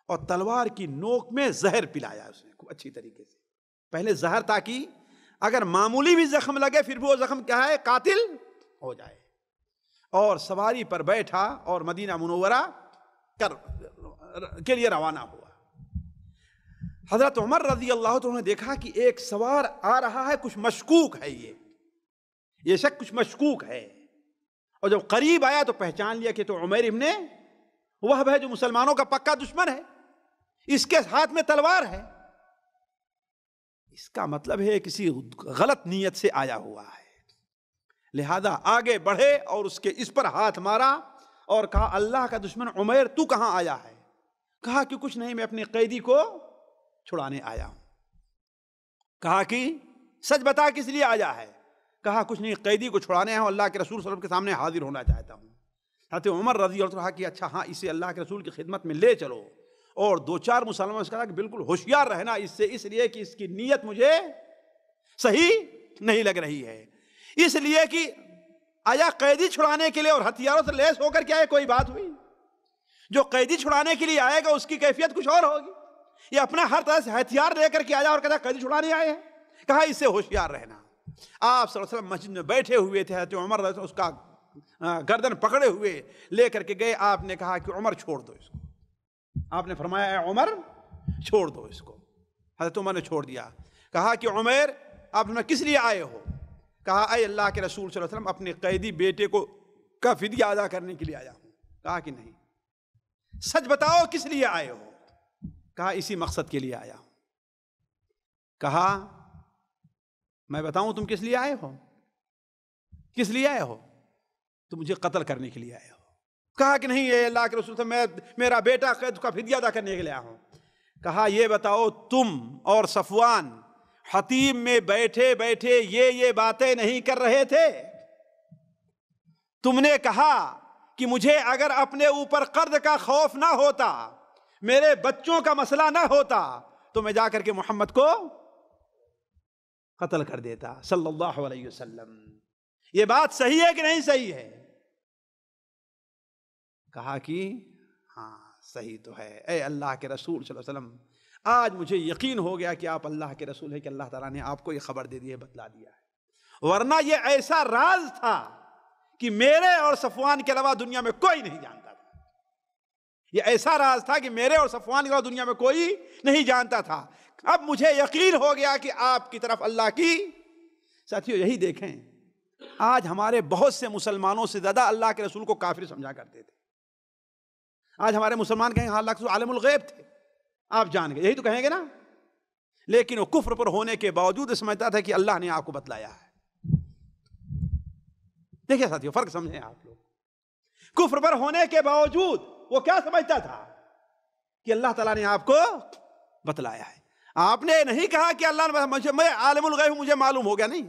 और तलवार की नोक में जहर पिलाया उसने खूब अच्छी तरीके से पहले जहर ताकि अगर मामूली भी जख्म लगे फिर भी वो जख्म क्या है कातिल हो जाए और सवारी पर बैठा और मदीना मुनोवरा कर के लिए रवाना हुआ हजरत उमर रजी अल्लाह तो उन्होंने देखा कि एक सवार आ रहा है कुछ मशकूक है ये ये शक कुछ मशकूक है और जब करीब आया तो पहचान लिया कि तो उमर इमने वह है जो मुसलमानों का पक्का दुश्मन है इसके हाथ में तलवार है इसका मतलब है किसी गलत नीयत से आया हुआ है लिहाजा आगे बढ़े और उसके इस पर हाथ मारा और कहा अल्लाह का दुश्मन उमेर तू कहां आया है कहा कि कुछ नहीं मैं अपने कैदी को छुड़ाने आया हूं कहा कि सच बता किस लिए आया है कहा कुछ नहीं कैदी को छुड़ाने हैं अल्लाह के रसूल सल्लम के सामने हाजिर होना चाहता हूँ हजरत उमर रजी और कहा कि अच्छा हाँ इसे अल्लाह के रसूल की खिदमत में ले चलो और दो चार मुसलमान उसका कि बिल्कुल होशियार रहना इससे इसलिए कि इसकी नीयत मुझे सही नहीं लग रही है इसलिए कि आया कैदी छुड़ाने के लिए और हथियारों से लैस होकर क्या है कोई बात हुई जो कैदी छुड़ाने के लिए आएगा उसकी कैफियत कुछ और होगी ये अपना हर तरह से हथियार लेकर के आया और कहता कैदी छुड़ाने आए हैं कहा इससे होशियार रहना आप सल्लल्लाहु मस्जिद में बैठे हुए थे तो उमर उसका गर्दन पकड़े हुए लेकर के गए आपने कहा कि उमर छोड़ दो इसको आपने फरमाया है उमर छोड़ दो इसको हजरत उमर ने छोड़ दिया कहा कि उमेर आप ना किस लिए आए हो कहा अय अल्लाह के रसूल वसल्लम अपने कैदी बेटे को का फिदिया अदा करने के लिए आया हूँ कहा कि नहीं सच बताओ किस लिए आए हो कहा इसी मकसद के लिए आया हूँ कहा मैं बताऊं तुम किस लिए आए हो किस लिए आए हो तो मुझे कत्ल करने के लिए आए कहा कि नहीं ये अल्लाह के रसूल से मैं मेरा बेटा कैद का फिदिया अदा करने के लिए आया हूँ कहा ये बताओ तुम और सफवान हतीम में बैठे बैठे ये ये बातें नहीं कर रहे थे तुमने कहा कि मुझे अगर अपने ऊपर कर्ज का खौफ ना होता मेरे बच्चों का मसला ना होता तो मैं जाकर के मोहम्मद को कत्ल कर देता सल्लल्लाहु अलैहि वसल्लम ये बात सही है कि नहीं सही है कहा कि हाँ सही तो है ए अल्लाह के रसूल वसल्लम आज मुझे यकीन हो गया कि आप अल्लाह के रसूल है कि अल्लाह ताला ने आपको ये खबर दे दी है बतला दिया है वरना ये ऐसा राज था कि मेरे और सफवान के अलावा दुनिया में कोई नहीं जानता था ये ऐसा राज था कि मेरे और सफवान के अलावा दुनिया में कोई नहीं जानता था अब मुझे यकीन हो गया कि आपकी तरफ अल्लाह की साथियों यही देखें आज हमारे बहुत से मुसलमानों से ज़्यादा अल्लाह के रसूल को काफिर समझा करते थे आज हमारे मुसलमान कहेंगे हाँ आलम गैब थे आप जान गए यही तो कहेंगे ना लेकिन वो कुफर पर होने के बावजूद समझता था कि अल्लाह ने आपको बतलाया है देखिए साथियों फर्क समझें आप लोग कुफर पर होने के बावजूद वो क्या समझता था कि अल्लाह तला ने आपको बतलाया है आपने नहीं कहा कि अल्लाह ने मुझे मैं आलम गैब मुझे मालूम हो गया नहीं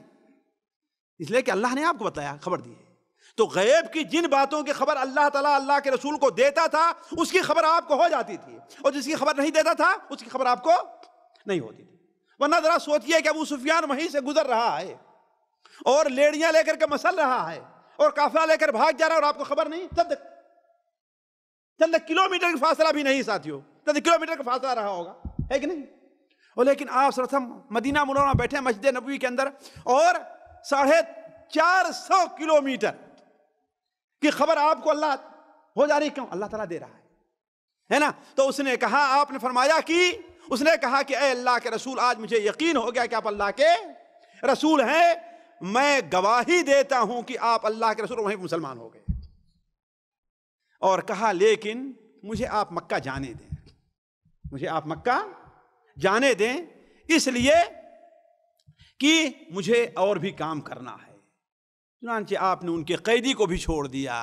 इसलिए कि अल्लाह ने आपको बताया खबर दी तो गैब की जिन बातों की खबर अल्लाह ताला अल्लाह के रसूल को देता था उसकी खबर आपको हो जाती थी और जिसकी खबर नहीं देता था उसकी खबर आपको नहीं होती थी वरना जरा सोचिए कि अबू सुफियान वहीं से गुजर रहा है और लेड़ियां लेकर के मसल रहा है और काफिला लेकर भाग जा रहा है और आपको खबर नहीं चंद चंद किलोमीटर का फासला भी नहीं साथियों चंद किलोमीटर का फासला रहा होगा है कि नहीं और लेकिन आप सरसम मदीना मुनोरा बैठे मस्जिद नबी के अंदर और साढ़े चार सौ किलोमीटर कि खबर आपको अल्लाह हो जा रही क्यों अल्लाह तला दे रहा है है ना तो उसने कहा आपने फरमाया कि उसने कहा कि अः अल्लाह के रसूल आज मुझे यकीन हो गया कि आप अल्लाह के रसूल हैं मैं गवाही देता हूं कि आप अल्लाह के रसूल वहीं मुसलमान हो गए और कहा लेकिन मुझे आप मक्का जाने दें मुझे आप मक्का जाने दें इसलिए कि मुझे और भी काम करना है चुनानचे आपने उनके कैदी को भी छोड़ दिया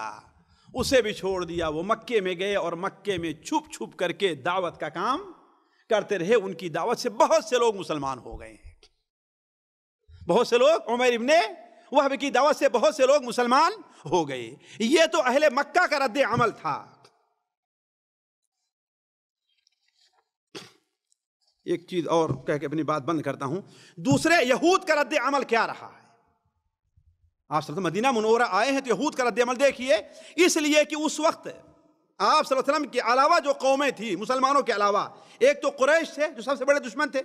उसे भी छोड़ दिया वो मक्के में गए और मक्के में छुप छुप करके दावत का काम करते रहे उनकी दावत से बहुत से लोग मुसलमान हो गए हैं बहुत से लोग उमर इब्ने वह की दावत से बहुत से लोग मुसलमान हो गए ये तो अहले मक्का का रद्द अमल था एक चीज और कह के अपनी बात बंद करता हूं दूसरे यहूद का रद्द अमल क्या रहा है आप सल्लल्लाहु मदीना मनोरा आए हैं तो यहूद का रद्दमल देखिए इसलिए कि उस वक्त आप वसल्लम के अलावा जो कौमें थी मुसलमानों के अलावा एक तो कुरैश थे जो सबसे बड़े दुश्मन थे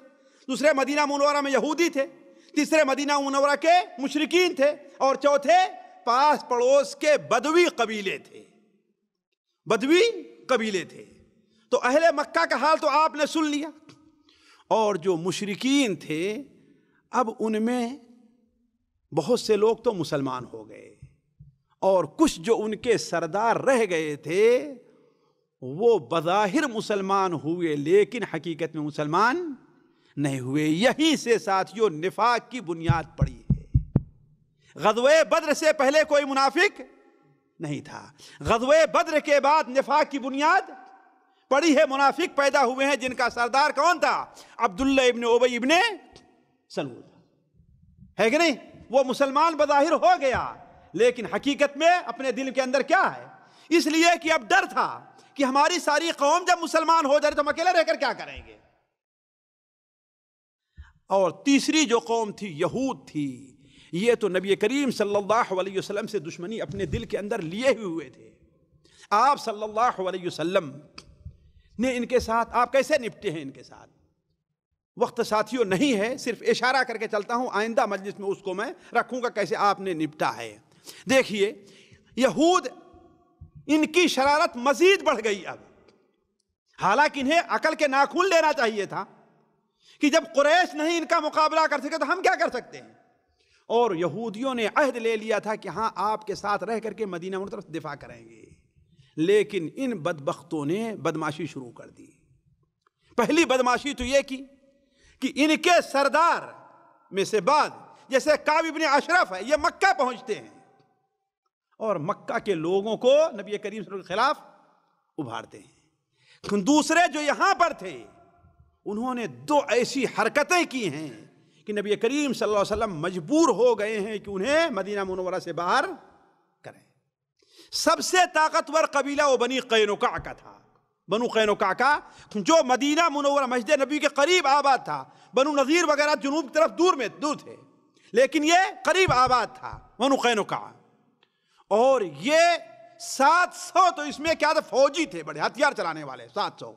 दूसरे मदीना मनोरा में यहूदी थे तीसरे मदीना मनोरा के मुशरकिन थे और चौथे पास पड़ोस के बदवी कबीले थे बदवी कबीले थे तो अहले मक्का का हाल तो आपने सुन लिया और जो मुशरकिन थे अब उनमें बहुत से लोग तो मुसलमान हो गए और कुछ जो उनके सरदार रह गए थे वो बज़ाहिर मुसलमान हुए लेकिन हकीकत में मुसलमान नहीं हुए यहीं से साथियों निफाक की बुनियाद पड़ी है गदवे बद्र से पहले कोई मुनाफिक नहीं था गदवे बद्र के बाद निफाक की बुनियाद पड़ी है मुनाफिक पैदा हुए हैं जिनका सरदार कौन था अब्दुल्ला इबन ओबई इबन सलूल है कि नहीं वो मुसलमान बज़ाहिर हो गया लेकिन हकीकत में अपने दिल के अंदर क्या है इसलिए कि अब डर था कि हमारी सारी कौम जब मुसलमान हो जाए तो हम अकेले रहकर क्या करेंगे और तीसरी जो कौम थी यहूद थी ये तो नबी करीम सल्लल्लाहु अलैहि वसल्लम से दुश्मनी अपने दिल के अंदर लिए हुए थे आप सल्लल्लाहु अलैहि वसल्लम ने इनके साथ आप कैसे निपटे हैं इनके साथ वक्त साथियों नहीं है सिर्फ इशारा करके चलता हूँ आइंदा मजलिस में उसको मैं रखूँगा कैसे आपने निपटा है देखिए यहूद इनकी शरारत मजीद बढ़ गई अब हालांकि इन्हें अकल के नाखून लेना चाहिए था कि जब कुरैश नहीं इनका मुकाबला कर सके तो हम क्या कर सकते हैं और यहूदियों ने अहद ले लिया था कि हाँ आपके साथ रह करके मदीना मुनवर दिफा करेंगे लेकिन इन बदबख्तों ने बदमाशी शुरू कर दी पहली बदमाशी तो ये की कि इनके सरदार में से बाद जैसे काबिबिन अशरफ है ये मक्का पहुंचते हैं और मक्का के लोगों को नबी करीम के खिलाफ उभारते हैं दूसरे जो यहां पर थे उन्होंने दो ऐसी हरकतें की हैं कि नबी करीम सल्लल्लाहु अलैहि वसल्लम मजबूर हो गए हैं कि उन्हें मदीना मुनवरा से बाहर करें सबसे ताकतवर कबीला वो बनी कैनुका का था बनु कैनका का जो मदीना मुनवर मस्जिद नबी के करीब आबाद था बनु नज़ीर वगैरह जुनूब की तरफ दूर में दूर थे लेकिन ये करीब आबाद था बनु का और ये सात सौ तो इसमें क्या था फौजी थे बड़े हथियार चलाने वाले सात सौ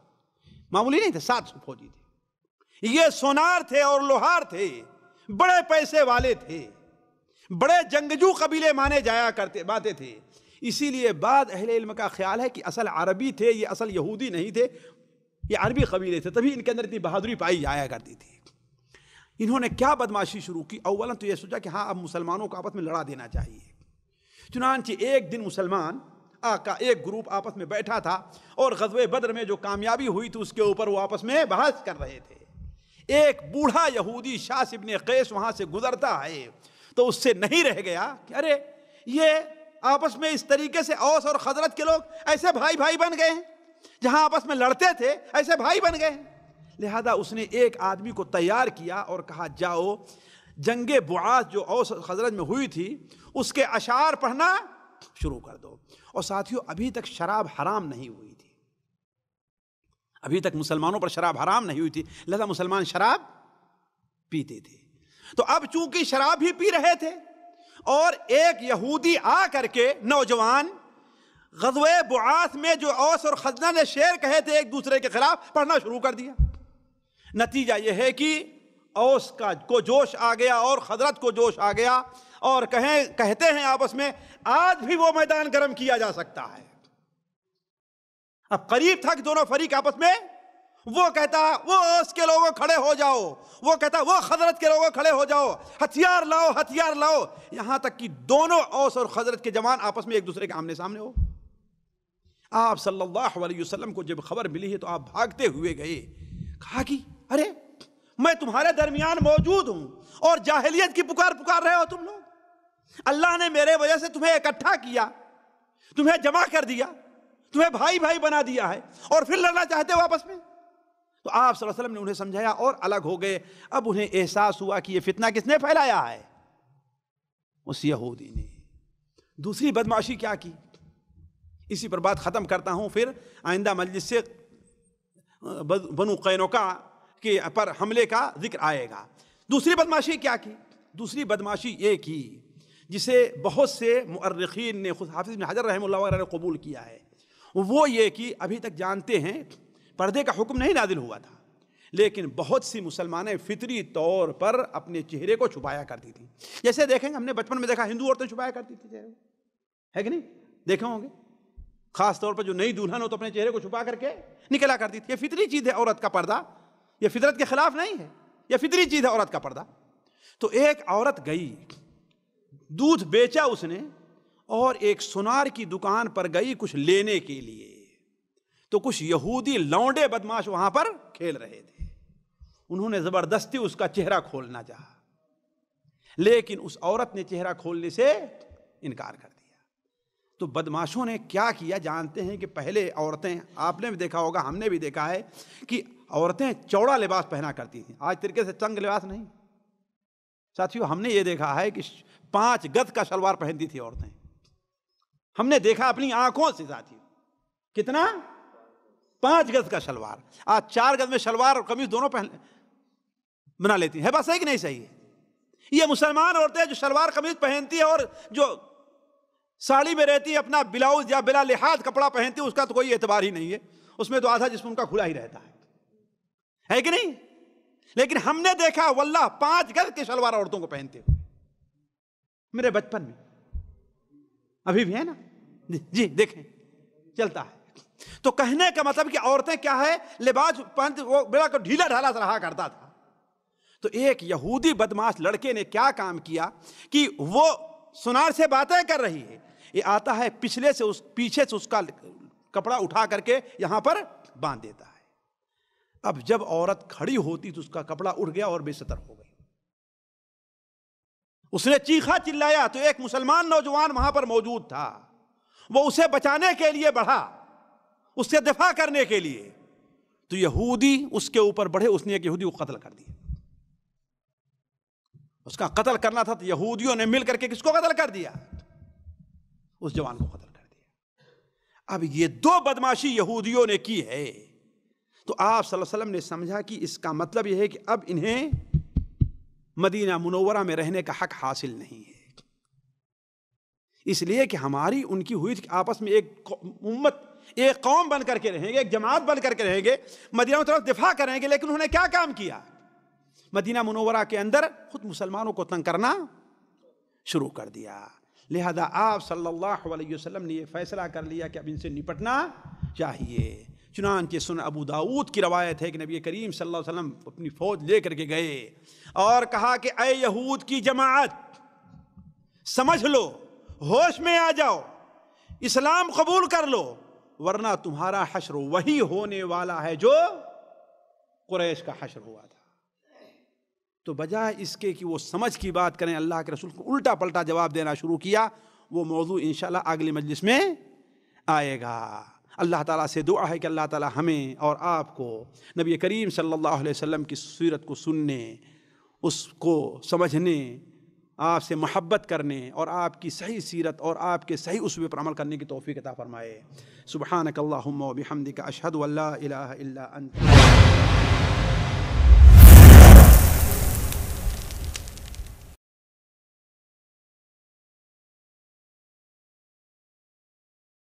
मामूली नहीं थे सात सौ फौजी थे ये सोनार थे और लोहार थे बड़े पैसे वाले थे बड़े जंगजू कबीले माने जाया करते बातें थे इसीलिए बाद अहले इल्म का ख्याल है कि असल अरबी थे ये असल यहूदी नहीं थे ये अरबी कबीले थे तभी इनके अंदर इतनी बहादुरी पाई जाया करती थी इन्होंने क्या बदमाशी शुरू की अवला तो ये सोचा कि हाँ अब मुसलमानों को आपस में लड़ा देना चाहिए चुनानचे एक दिन मुसलमान का एक ग्रुप आपस में बैठा था और गजब बद्र में जो कामयाबी हुई थी उसके ऊपर वो आपस में बहस कर रहे थे एक बूढ़ा यहूदी शाह इबन कैस वहाँ से गुजरता है तो उससे नहीं रह गया कि अरे ये आपस में इस तरीके से औस और खजरत के लोग ऐसे भाई भाई बन गए हैं जहां आपस में लड़ते थे ऐसे भाई बन गए लिहाजा उसने एक आदमी को तैयार किया और कहा जाओ जंगे बुआस जो औस हजरत में हुई थी उसके अशार पढ़ना शुरू कर दो और साथियों अभी तक शराब हराम नहीं हुई थी अभी तक मुसलमानों पर शराब हराम नहीं हुई थी लिहाजा मुसलमान शराब पीते थे तो अब चूंकि शराब ही पी रहे थे और एक यहूदी आ करके नौजवान गजवे बुआस में जो औस और खजना ने शेर कहे थे एक दूसरे के खिलाफ पढ़ना शुरू कर दिया नतीजा यह है कि औस का को जोश आ गया और खजरत को जोश आ गया और कहें कहते हैं आपस में आज भी वो मैदान गर्म किया जा सकता है अब करीब था कि दोनों फरीक आपस में वो कहता वो ओस के लोगों खड़े हो जाओ वो कहता वो खजरत के लोगों खड़े हो जाओ हथियार लाओ हथियार लाओ यहां तक कि दोनों ओस और खजरत के जवान आपस में एक दूसरे के आमने सामने हो आप सल्लल्लाहु अलैहि वसल्लम को जब खबर मिली है तो आप भागते हुए गए कहा कि अरे मैं तुम्हारे दरमियान मौजूद हूं और जाहिलियत की पुकार पुकार रहे हो तुम लोग अल्लाह ने मेरे वजह से तुम्हें इकट्ठा किया तुम्हें जमा कर दिया तुम्हें भाई भाई बना दिया है और फिर लड़ना चाहते हो आपस में तो आप वसल्लम ने उन्हें समझाया और अलग हो गए अब उन्हें एहसास हुआ कि ये फितना किसने फैलाया है उस यहूदी ने दूसरी बदमाशी क्या की इसी पर बात ख़त्म करता हूँ फिर आइंदा मजलिस से बनु कैनोका के पर हमले का जिक्र आएगा दूसरी बदमाशी क्या की दूसरी बदमाशी ये की जिसे बहुत से मर्रखीन ने खुद हाफिज हजर रहम वगैरह ने कबूल किया है वो ये कि अभी तक जानते हैं पर्दे का हुक्म नहीं नादिल हुआ था लेकिन बहुत सी मुसलमानें फितरी तौर पर अपने चेहरे को छुपाया करती थी जैसे देखेंगे हमने बचपन में देखा हिंदू औरतें छुपाया करती थी चेहरे है कि नहीं देखे होंगे खास तौर पर जो नई दुल्हन हो तो अपने चेहरे को छुपा करके निकला करती थी ये फितरी चीज़ है औरत का पर्दा ये फितरत के खिलाफ नहीं है यह फितरी चीज़ है औरत का पर्दा तो एक औरत गई दूध बेचा उसने और एक सुनार की दुकान पर गई कुछ लेने के लिए तो कुछ यहूदी लौंडे बदमाश वहां पर खेल रहे थे उन्होंने जबरदस्ती उसका चेहरा खोलना चाहा लेकिन उस औरत ने चेहरा खोलने से इनकार कर दिया तो बदमाशों ने क्या किया जानते हैं कि पहले औरतें आपने भी देखा होगा हमने भी देखा है कि औरतें चौड़ा लिबास पहना करती थी आज तरीके से चंग लिबास नहीं साथियों हमने ये देखा है कि पांच गद का शलवार पहनती थी औरतें हमने देखा अपनी आंखों से साथियों कितना पांच गज का शलवार आज चार गज में शलवार और कमीज दोनों पहन बना लेती है बात सही कि नहीं सही है ये मुसलमान औरतें जो शलवार कमीज पहनती है और जो साड़ी में रहती है अपना ब्लाउज या बिला लिहाज कपड़ा पहनती है उसका तो कोई एतबार ही नहीं है उसमें तो आधा जिसम उनका खुला ही रहता है है कि नहीं लेकिन हमने देखा वल्लाह पांच गज के शलवार औरतों को पहनते हुए मेरे बचपन में अभी भी है ना जी, जी देखें चलता है तो कहने का मतलब कि औरतें क्या है लिबाज पंथ वो बेड़ा ढीला ढाला रहा करता था तो एक यहूदी बदमाश लड़के ने क्या काम किया कि वो सुनार से बातें कर रही है ये आता है पिछले से उस पीछे से उसका कपड़ा उठा करके यहां पर बांध देता है अब जब औरत खड़ी होती तो उसका कपड़ा उड़ गया और बेसतर हो गई उसने चीखा चिल्लाया तो एक मुसलमान नौजवान वहां पर मौजूद था वो उसे बचाने के लिए बढ़ा उससे दफा करने के लिए तो यहूदी उसके ऊपर बढ़े उसने एक यहूदी को कत्ल कर दिया उसका कत्ल करना था तो यहूदियों ने मिलकर के किसको कत्ल कर दिया उस जवान को कत्ल कर दिया अब ये दो बदमाशी यहूदियों ने की है तो आप वसल्लम ने समझा कि इसका मतलब यह है कि अब इन्हें मदीना मुनोवरा में रहने का हक हासिल नहीं है इसलिए कि हमारी उनकी हुई थी आपस में एक उम्मत एक कौम बन करके रहेंगे एक जमात बन करके रहेंगे मदीना तरफ दिफा करेंगे लेकिन उन्होंने क्या काम किया मदीना मनोवरा के अंदर खुद मुसलमानों को तंग करना शुरू कर दिया लिहाजा आप सल्लल्लाहु अलैहि वसल्लम ने यह फैसला कर लिया कि अब इनसे निपटना चाहिए चुनान के सुन अबू दाऊद की रवायत है कि नबी करीम सल्लल्लाहु अलैहि वसल्लम अपनी फ़ौज ले करके गए और कहा कि अय यहूद की जमात समझ लो होश में आ जाओ इस्लाम कबूल कर लो वरना तुम्हारा हश्र वही होने वाला है जो कुरैश का हश्र हुआ था तो बजाय इसके कि वो समझ की बात करें अल्लाह के रसूल को उल्टा पलटा जवाब देना शुरू किया वो मौजू इन अगली मजलिस में आएगा अल्लाह ताला से दुआ है कि अल्लाह ताला हमें और आपको नबी करीम सल्लल्लाहु अलैहि वसल्लम की सीरत को सुनने उसको समझने आपसे मोहब्बत करने और आपकी सही सीरत और आपके सही उसवे पर अमल करने की तोफ़ी कता फ़रमाए सुबहानकल्ला हमदिक अशहद अल्ला